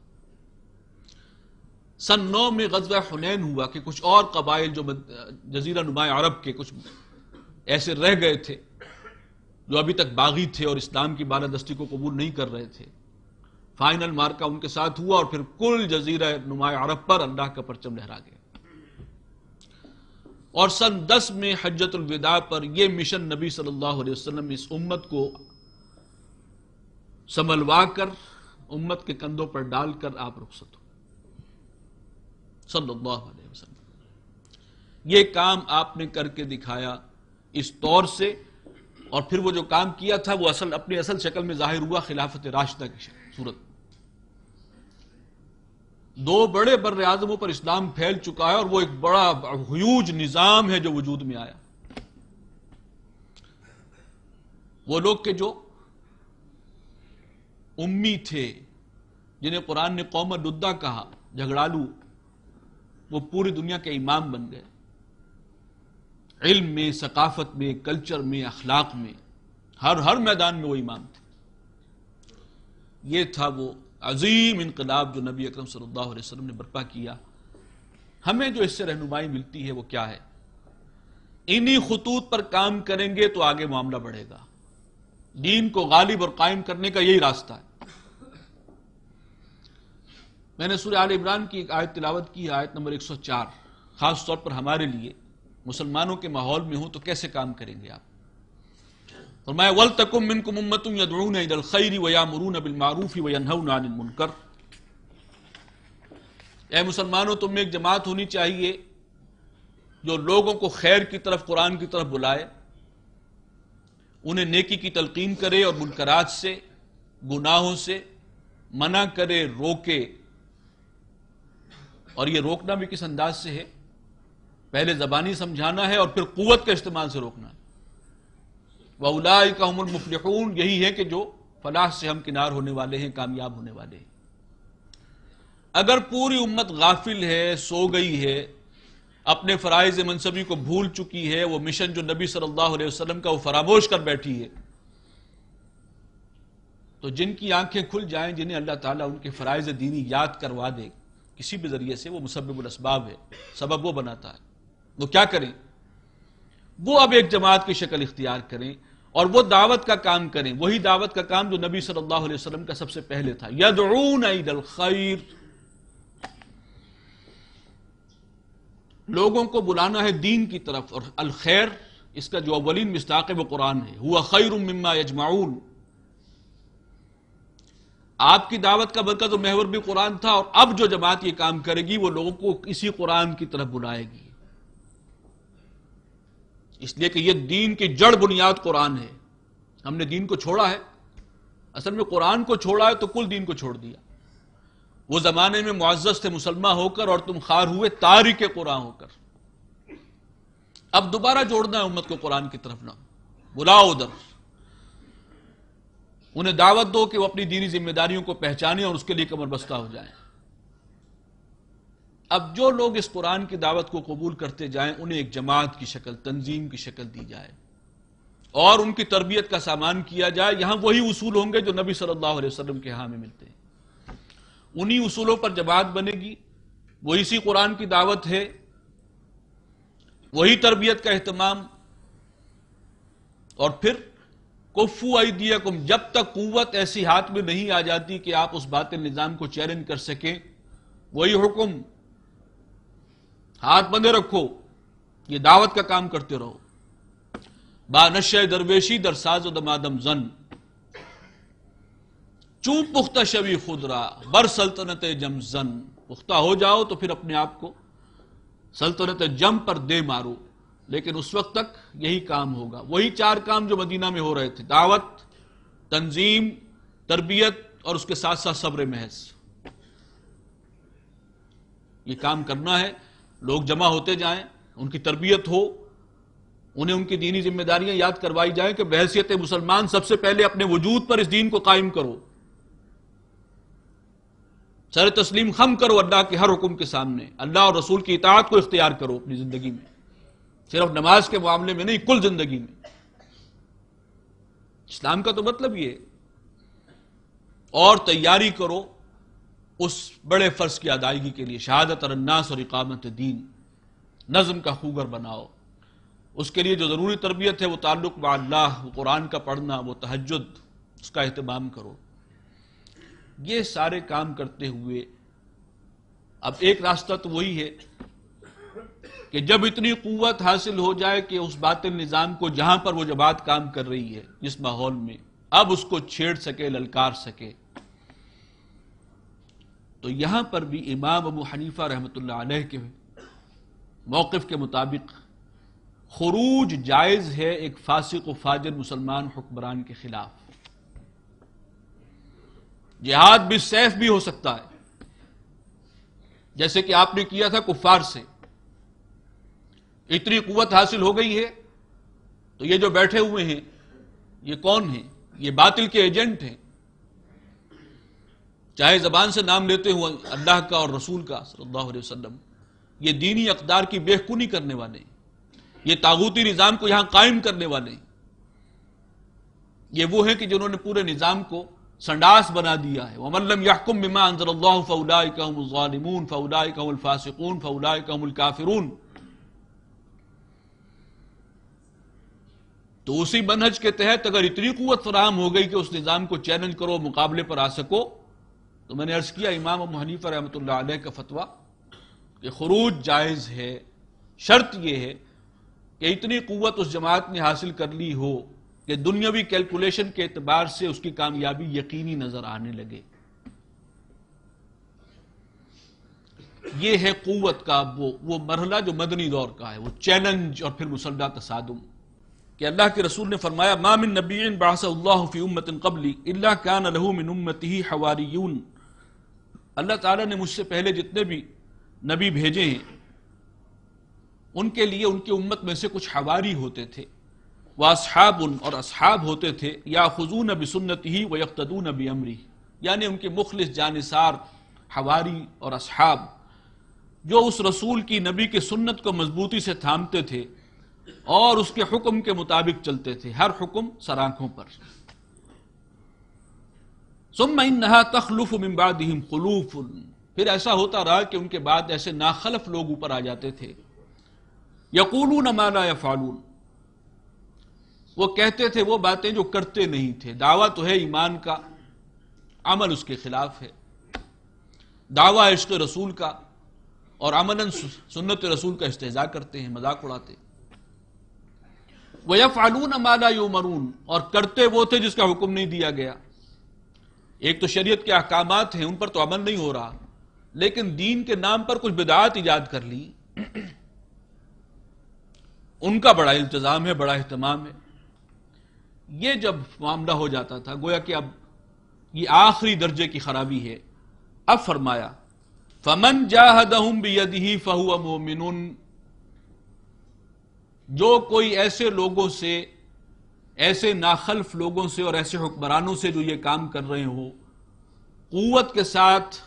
सन नौ में गजवा हुनैन हुआ कि कुछ और कबाइल जो जजीरा नुमा अरब के कुछ ऐसे रह गए थे जो अभी तक बागी थे और इस्लाम की बालादस्ती को कबूल नहीं कर रहे थे फाइनल मार्का उनके साथ हुआ और फिर कुल जजीरा नुमा अरब पर अल्लाह का परचम लहरा गया और सन दस में हजरतुलविदा पर यह मिशन नबी सल्लल्लाहु अलैहि वसल्लम इस उम्मत को संभलवा कर उम्मत के कंधों पर डालकर आप रुखसत हो सल्लल्लाहु अलैहि वसल्लम ये काम आपने करके दिखाया इस तौर से और फिर वो जो काम किया था वो असल अपनी असल शक्ल में जाहिर हुआ खिलाफत राशदा की सूरत दो बड़े बर आजमों पर इस्लाम फैल चुका है और वो एक बड़ा हयूज निज़ाम है जो वजूद में आया वो लोग के जो उम्मी थे जिन्हें कुरान ने कौम लुद्दा कहा झगड़ालू वो पूरी दुनिया के इमाम बन गए इल्म में सकाफत में कल्चर में अखलाक में हर हर मैदान में वो इमाम थे ये था वो अजीम इनकलाब जो नबी अकरम सल्लल्लाहु अलैहि वसल्लम ने बर्पा किया हमें जो इससे रहनुमाई मिलती है वो क्या है इन्हीं खतूत पर काम करेंगे तो आगे मामला बढ़ेगा दीन को गालिब और कायम करने का यही रास्ता है मैंने सूर्य आल इमरान की एक आयत तिलावत की आयत नंबर 104 खास तौर पर हमारे लिए मुसलमानों के माहौल में हूं तो कैसे काम करेंगे आप और मैं वल तक मिन कुमतुम यदरून खैरी वया मरून अबिल मारूफ़ी वनहन मुनकर ए मुसलमानों तुम एक जमात होनी चाहिए जो लोगों को खैर की तरफ कुरान की तरफ बुलाए उन्हें नेकी की तलकीन करे और मुनकरात से गुनाहों से मना करे रोके और ये रोकना भी किस अंदाज से है पहले जबानी समझाना है और फिर कुत के इस्तेमाल से रोकना है वउलाई का उमर मुफ्यकून यही है कि जो फलाह से हम किनार होने वाले हैं कामयाब होने वाले हैं अगर पूरी उम्मत गाफिल है सो गई है अपने फ़राइज मनसबी को भूल चुकी है वो मिशन जो नबी सल्लल्लाहु अलैहि वसल्लम का वो फरामोश कर बैठी है तो जिनकी आंखें खुल जाएं जिन्हें अल्लाह ताला उनके फ़राइज दीनी याद करवा दे किसी भी जरिए से वो मुसबुलसबाब है सबब वो बनाता है वो क्या करें वो अब एक जमात की शक्ल इख्तियार करें और वो दावत का काम करें वही दावत का काम जो नबी सल्लल्लाहु अलैहि वसल्लम का सबसे पहले था यदरून ईदल खैर लोगों को बुलाना है दीन की तरफ और अल खैर इसका जो अवलिन मिस्ताक है वो कुरान है हुआ खैर उम्मा यजमाउन आपकी दावत का बरकत और महवर भी कुरान था और अब जो जमात ये काम करेगी वो लोगों को इसी कुरान की तरफ बुलाएगी इसलिए कि यह दीन की जड़ बुनियाद कुरान है हमने दीन को छोड़ा है असल में कुरान को छोड़ा है तो कुल दीन को छोड़ दिया वो जमाने में मुआजस थे मुसलमान होकर और तुम खार हुए तारिक कुरान होकर अब दोबारा जोड़ना है उम्मत को कुरान की तरफ ना बुलाओ उधर उन्हें दावत दो कि वो अपनी दीनी जिम्मेदारियों को पहचाने और उसके लिए कमर बस्ता हो जाए अब जो लोग इस कुरान की दावत को कबूल करते जाएं उन्हें एक जमात की शक्ल तंजीम की शक्ल दी जाए और उनकी तरबियत का सामान किया जाए यहां वही उसूल होंगे जो नबी सल्लल्लाहु अलैहि वसल्लम के यहां में मिलते हैं उन्हीं उसूलों पर जमात बनेगी वो इसी कुरान की दावत है वही तरबियत का अहतमाम और फिर कोफू आईदियकुम जब तक कुत ऐसी हाथ में नहीं आ जाती कि आप उस बात निज़ाम को चैलेंज कर सकें वही हुक्म हाथ बंधे रखो ये दावत का काम करते रहो बानश दरवेशी दरसाज दमादम जन चू पुख्ता शबी खुदरा बर सल्तनत जम जन पुख्ता हो जाओ तो फिर अपने आप को सल्तनत जम पर दे मारो लेकिन उस वक्त तक यही काम होगा वही चार काम जो मदीना में हो रहे थे दावत तंजीम तरबियत और उसके साथ साथ सब्र महज ये काम करना है लोग जमा होते जाएं उनकी तरबियत हो उन्हें उनकी दीनी जिम्मेदारियां याद करवाई जाए कि बहसियत मुसलमान सबसे पहले अपने वजूद पर इस दीन को कायम करो सर तस्लीम खम करो अल्लाह के हर हुक्म के सामने अल्लाह और रसूल की इतात को इख्तियार करो अपनी जिंदगी में सिर्फ नमाज के मामले में नहीं कुल जिंदगी में इस्लाम का तो मतलब ये और तैयारी करो उस बड़े फर्ज की अदायगी के लिए शहादत और अन्नास और इकामत दीन नज्म का खूगर बनाओ उसके लिए जो ज़रूरी तरबियत है वो ताल्लुक अल्लाह कुरान का पढ़ना वो तहजद उसका अहतमाम करो ये सारे काम करते हुए अब एक रास्ता तो वही है कि जब इतनी कुत हासिल हो जाए कि उस बातिल निज़ाम को जहां पर वो जमात काम कर रही है जिस माहौल में अब उसको छेड़ सके ललकार सके तो यहां पर भी इमाम अबू हनीफा रहमत के मौकफ के मुताबिक खरूज जायज़ है एक फासिक व मुसलमान हुक्मरान के खिलाफ जिहाद भी सैफ भी हो सकता है जैसे कि आपने किया था कुफार से इतनी कुवत हासिल हो गई है तो ये जो बैठे हुए हैं ये कौन है ये बातिल के एजेंट हैं चाहे जबान से नाम लेते हुए अल्लाह का और रसूल का सल्लल्लाहु अलैहि वसल्लम ये दीनी अकदार की बेहकूनी करने वाले ये तागूती निज़ाम को यहां कायम करने वाले ये वो है कि जिन्होंने पूरे निज़ाम को संडास बना दिया है वमल्लम याकुम बिमा अंजर फ़ौला कहम फ़ौला कहम फ़ासिकून फ़ौला कहम काफिरून तो उसी मनहज के तहत अगर इतनी कुत फराहम हो गई कि उस निज़ाम को चैलेंज करो मुकाबले पर आ सको तो मैंने अर्ज किया इमाम और हनीफा रहमत का फतवा कि खरूज जायज़ है शर्त यह है कि इतनी कुत उस जमात ने हासिल कर ली हो कि दुनियावी कैलकुलेशन के अतबार से उसकी कामयाबी यकीनी नजर आने लगे यह है कुत का वो वो मरहला जो मदनी दौर का है वो चैलेंज और फिर मुसलदा तसादम कि अल्लाह के रसूल ने फरमाया मामिन नबी बासफ़ी उम्मत कबली अल्ला कान ही हवारी अल्लाह ताला ने मुझसे पहले जितने भी नबी भेजे हैं उनके लिए उनकी उम्मत में से कुछ हवारी होते थे वह वासहाबुन और अब होते थे या खजून बसन्नत ही व यकतदून बी अमरी यानी उनके मुखलिस जानसार हवारी और अब जो उस रसूल की नबी के सुन्नत को मजबूती से थामते थे और उसके हुक्म के मुताबिक चलते थे हर हुक्म सराखों पर सुमिन नहा तखलुफ मिम्बादहिम खलूफ फिर ऐसा होता रहा कि उनके बाद ऐसे नाखलफ लोग ऊपर आ जाते थे यकूलू न या फालून वो कहते थे वो बातें जो करते नहीं थे दावा तो है ईमान का अमल उसके खिलाफ है दावा इश्क रसूल का और अमलन सुन्नत रसूल का इस्तेजा करते हैं मजाक उड़ाते हैं वयफ आलून माला यू मरून और करते वो थे जिसका हुक्म नहीं दिया गया एक तो शरीयत के अहकाम हैं उन पर तो अमल नहीं हो रहा लेकिन दीन के नाम पर कुछ बिदात ईजाद कर ली उनका बड़ा इल्तजाम है बड़ा अहतमाम है यह जब मामला हो जाता था गोया कि अब ये आखिरी दर्जे की खराबी है अब फरमाया फमन जाहदहम बेदही जो कोई ऐसे लोगों से ऐसे नाखल्फ लोगों से और ऐसे हुक्मरानों से जो ये काम कर रहे हो क़ुत के साथ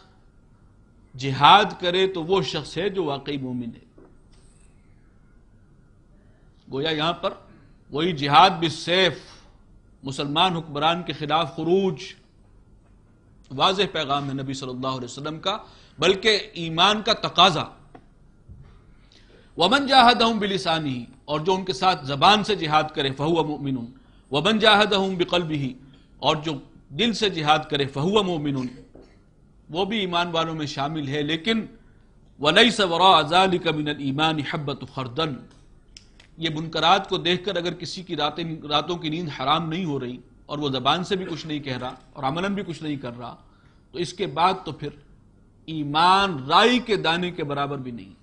जिहाद करे तो वो शख्स है जो वाकई मोमिन है गोया यहां पर वही जिहाद भी सैफ मुसलमान हुक्मरान के खिलाफ खरूज वाज पैगाम है नबी सल्लल्लाहु अलैहि वसल्लम का बल्कि ईमान का तकाजा वमन जाहद हम बिलिसानी और जो उनके साथ जबान से जिहाद करे फहुआ मोमिन वमन जाहद बिकल भी ही और जो दिल से जिहाद करे फहुआ मोमिन वो भी ईमान वालों में शामिल है लेकिन वलई सवरा अजाल कमिन ईमान हब्बत खरदन ये बुनकरात को देखकर अगर किसी की रातें रातों की नींद हराम नहीं हो रही और वह जबान से भी कुछ नहीं कह रहा और अमलन भी कुछ नहीं कर रहा तो इसके बाद तो फिर ईमान राई के दाने के बराबर भी नहीं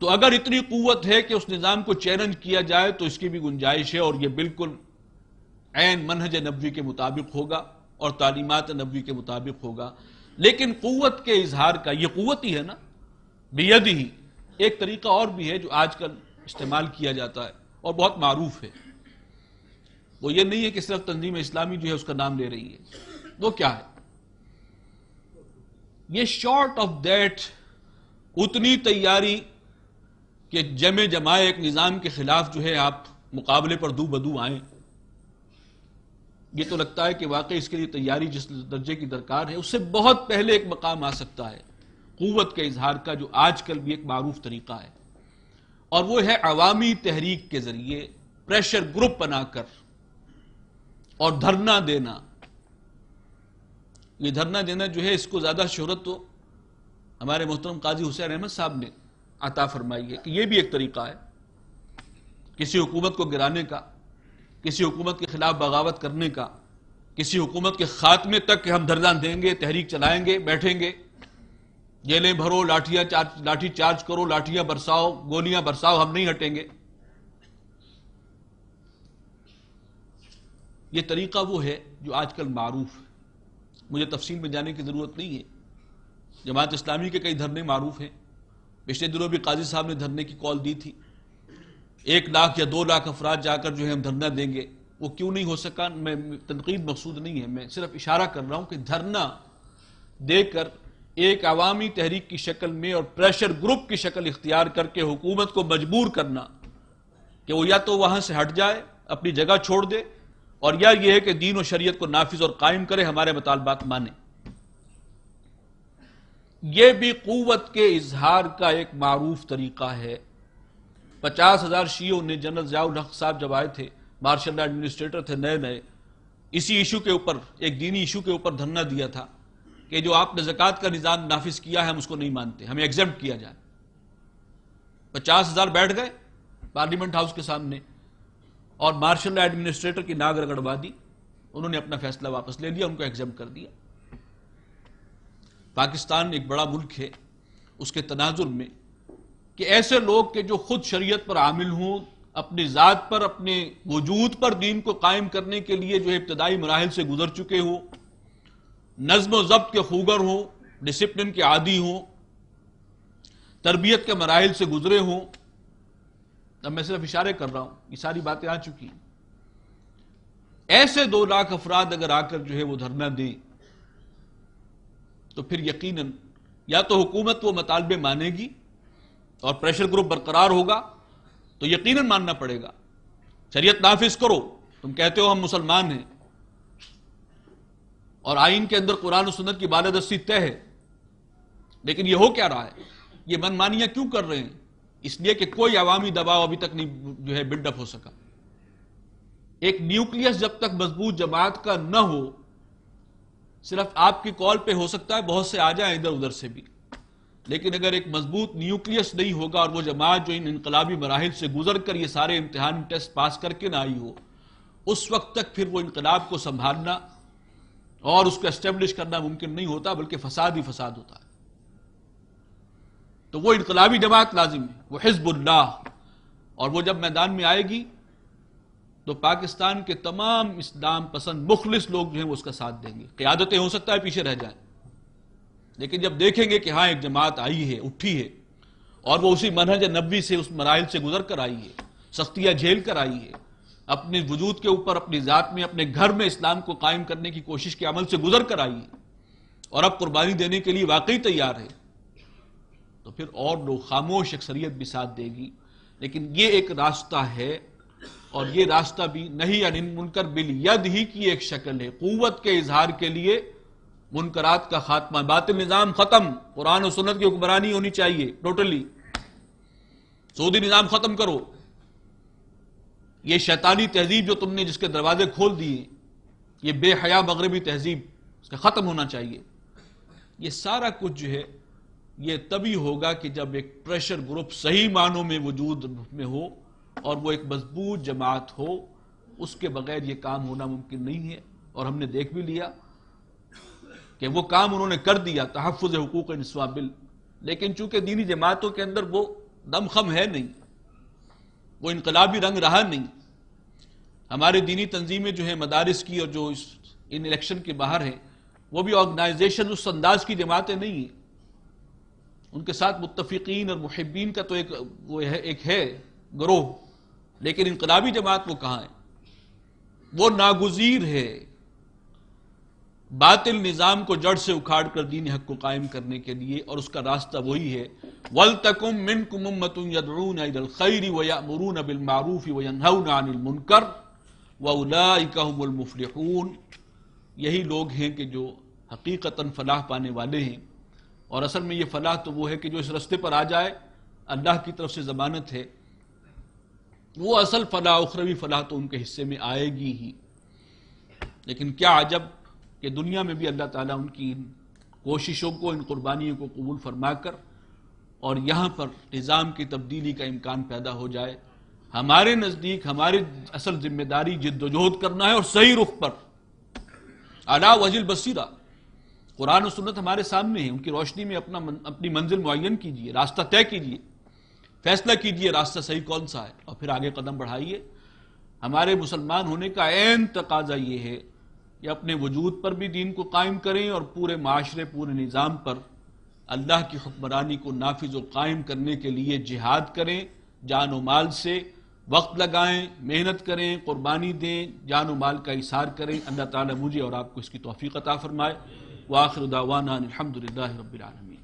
तो अगर इतनी कुत है कि उस निज़ाम को चैलेंज किया जाए तो इसकी भी गुंजाइश है और यह बिल्कुल एन मनहज नबी के मुताबिक होगा और तालीमत नबी के मुताबिक होगा लेकिन कुत के इजहार का यह कुत ही है ना बेयद ही एक तरीका और भी है जो आजकल इस्तेमाल किया जाता है और बहुत मरूफ है वो ये नहीं है कि सिर्फ तंजीम इस्लामी जो है उसका नाम ले रही है वो क्या है ये शॉर्ट ऑफ दैट उतनी तैयारी कि जमे जमाए एक निज़ाम के ख़िलाफ़ जो है आप मुकाबले पर दो बदू आए ये तो लगता है कि वाकई इसके लिए तैयारी जिस दर्जे की दरकार है उससे बहुत पहले एक मकाम आ सकता है क़वत के इजहार का जो आजकल भी एक मरूफ तरीक़ा है और वो है अवामी तहरीक के ज़रिए प्रेशर ग्रुप बनाकर और धरना देना ये धरना देना जो है इसको ज़्यादा शहरत तो हमारे मोहतरम काजी हुसैन अहमद साहब ने अता फरमाइए कि यह भी एक तरीका है किसी हुकूमत को गिराने का किसी हुकूमत के खिलाफ बगावत करने का किसी हुकूमत के खात्मे तक हम धरना देंगे तहरीक चलाएंगे बैठेंगे जेलें भरो लाठियां चार्ज लाठी चार्ज करो लाठियां बरसाओ गोलियां बरसाओ हम नहीं हटेंगे यह तरीका वो है जो आजकल मारूफ है मुझे तफसील में जाने की ज़रूरत नहीं है जमात इस्लामी के कई धरने मारूफ हैं पिछले दिनों भी काजी साहब ने धरने की कॉल दी थी एक लाख या दो लाख अफराद जाकर जो है हम धरना देंगे वो क्यों नहीं हो सका मैं तनकीद मकसूद नहीं है मैं सिर्फ इशारा कर रहा हूं कि धरना देकर एक अवामी तहरीक की शक्ल में और प्रेशर ग्रुप की शक्ल इख्तियार करके हुकूमत को मजबूर करना कि वो या तो वहां से हट जाए अपनी जगह छोड़ दे और या ये है कि दीन और शरीयत को नाफिज और कायम करे हमारे मुतालबात माने यह भी कुत के इजहार का एक मरूफ तरीका है पचास हजार शीयों ने जनरल जयाउल हक साहब जब आए थे मार्शल लॉ एडमिनिस्ट्रेटर थे नए नए इसी इशू के ऊपर एक दीनी इशू के ऊपर धरना दिया था कि जो आपने जक़ात का निज़ाम नाफिज किया है हम उसको नहीं मानते हमें एग्जेप्ट किया जाए पचास हजार बैठ गए पार्लियामेंट हाउस के सामने और मार्शल लॉ एडमिनिस्ट्रेटर की नाग रगड़वा दी उन्होंने अपना फैसला वापस ले लिया उनको एग्जाम कर दिया पाकिस्तान एक बड़ा मुल्क है उसके तनाजुर में कि ऐसे लोग के जो खुद शरीयत पर आमिल हों अपनी ज़ात पर अपने वजूद पर दीन को कायम करने के लिए जो इब्तदाई मराहल से गुजर चुके हों नज्म जब्त के खूगर हों डिसिप्लिन के आदि हों तरबियत के मराहल से गुजरे हों अब मैं सिर्फ इशारे कर रहा हूं ये सारी बातें आ चुकी हैं ऐसे दो लाख अफराद अगर आकर जो है वो धरना दें तो फिर यकीनन या तो हुकूमत वो मतालबे मानेगी और प्रेशर ग्रुप बरकरार होगा तो यकीनन मानना पड़ेगा शरीयत नाफिज करो तुम कहते हो हम मुसलमान हैं और आइन के अंदर कुरान और सुन्नत की बालादस्ती तय है लेकिन यह हो क्या रहा है ये मनमानियां क्यों कर रहे हैं इसलिए कि कोई अवामी दबाव अभी तक नहीं जो है बिल्डअप हो सका एक न्यूक्लियस जब तक मजबूत जमात का न हो सिर्फ आपकी कॉल पे हो सकता है बहुत से आ जाए इधर उधर से भी लेकिन अगर एक मजबूत न्यूक्लियस नहीं होगा और वो जमात जो इन इनकलाबी मराहल से गुजर कर ये सारे इम्तहान टेस्ट पास करके ना आई हो उस वक्त तक फिर वो इनकलाब को संभालना और उसको एस्टेब्लिश करना मुमकिन नहीं होता बल्कि फसाद ही फसाद होता है तो वो इनकलाबी जमात लाजिम है वह हिजबुल्लाह और वो जब मैदान में आएगी तो पाकिस्तान के तमाम इस्लाम पसंद मुखलिस लोग जो हैं वो उसका साथ देंगे क्यादतें हो सकता है पीछे रह जाए लेकिन जब देखेंगे कि हाँ एक जमात आई है उठी है और वो उसी मनहज नबी से उस मराइल से गुजर कर आई है सख्तियाँ झेल कर आई है अपने वजूद के ऊपर अपनी ज़ात में अपने घर में इस्लाम को कायम करने की कोशिश के अमल से गुजर कर आई है और अब कुर्बानी देने के लिए वाकई तैयार है तो फिर और लोग खामोश अक्सरियत भी साथ देगी लेकिन ये एक रास्ता है और ये रास्ता भी नहीं अनिल मुनकर बिल यद ही की एक शक्ल है कुत के इजहार के लिए मुनकरात का खात्मा बात निज़ाम खत्म कुरान और सुनत की हुक्मरानी होनी चाहिए टोटली सऊदी निज़ाम खत्म करो ये शैतानी तहजीब जो तुमने जिसके दरवाजे खोल दिए ये बेहया मगरबी तहजीब इसका ख़त्म होना चाहिए ये सारा कुछ जो है ये तभी होगा कि जब एक प्रेशर ग्रुप सही मानों में वजूद में हो और वो एक मजबूत जमात हो उसके बगैर ये काम होना मुमकिन नहीं है और हमने देख भी लिया कि वो काम उन्होंने कर दिया तहफ़ हकूक नस्वाबिल लेकिन चूंकि दीनी जमातों के अंदर वो दमखम है नहीं वो इनकलाबी रंग रहा नहीं हमारे दीनी तंजीमें जो हैं मदारस की और जो इस इन इलेक्शन के बाहर हैं वो भी ऑर्गेनाइजेशन उस अंदाज की जमातें नहीं हैं उनके साथ मुतफिकीन और महब्बीन का तो एक वो है, एक है ग्रोह लेकिन इनकलाबी जमात वो कहां है वो नागुजीर है बातिल निज़ाम को जड़ से उखाड़ कर दीन हक को कायम करने के लिए और उसका रास्ता वही है वल तकुम मिन कुमतूनखरी वमरून बिलमारूफ वनकर वउलाफलमफलून यही लोग हैं कि जो हकीकता फलाह पाने वाले हैं और असल में ये फलाह तो वो है कि जो इस रस्ते पर आ जाए अल्लाह की तरफ से ज़मानत है वो असल फला उखरवी फलाह तो उनके हिस्से में आएगी ही लेकिन क्या अजब कि दुनिया में भी अल्लाह ताला उनकी इन कोशिशों को इन कुर्बानियों को कबूल फरमाकर और यहाँ पर निज़ाम की तब्दीली का इम्कान पैदा हो जाए हमारे नज़दीक हमारी असल जिम्मेदारी जद्दोजहद करना है और सही रुख पर अला वजिल बसीरा कुरान और सुन्नत हमारे सामने है उनकी रोशनी में अपना मन, अपनी मंजिल मुन कीजिए रास्ता तय कीजिए फैसला कीजिए रास्ता सही कौन सा है और फिर आगे कदम बढ़ाइए हमारे मुसलमान होने का एन तकाजा ये है कि अपने वजूद पर भी दीन को कायम करें और पूरे माशरे पूरे निज़ाम पर अल्लाह की हुक्मरानी को नाफिज व कायम करने के लिए जिहाद करें जान माल से वक्त लगाएं मेहनत करें कुर्बानी दें जान माल का इशार करें अल्लाह ताला मुझे और आपको इसकी तोफ़ी अता फरमाए वाखिर दावाना अलहमदिल्ला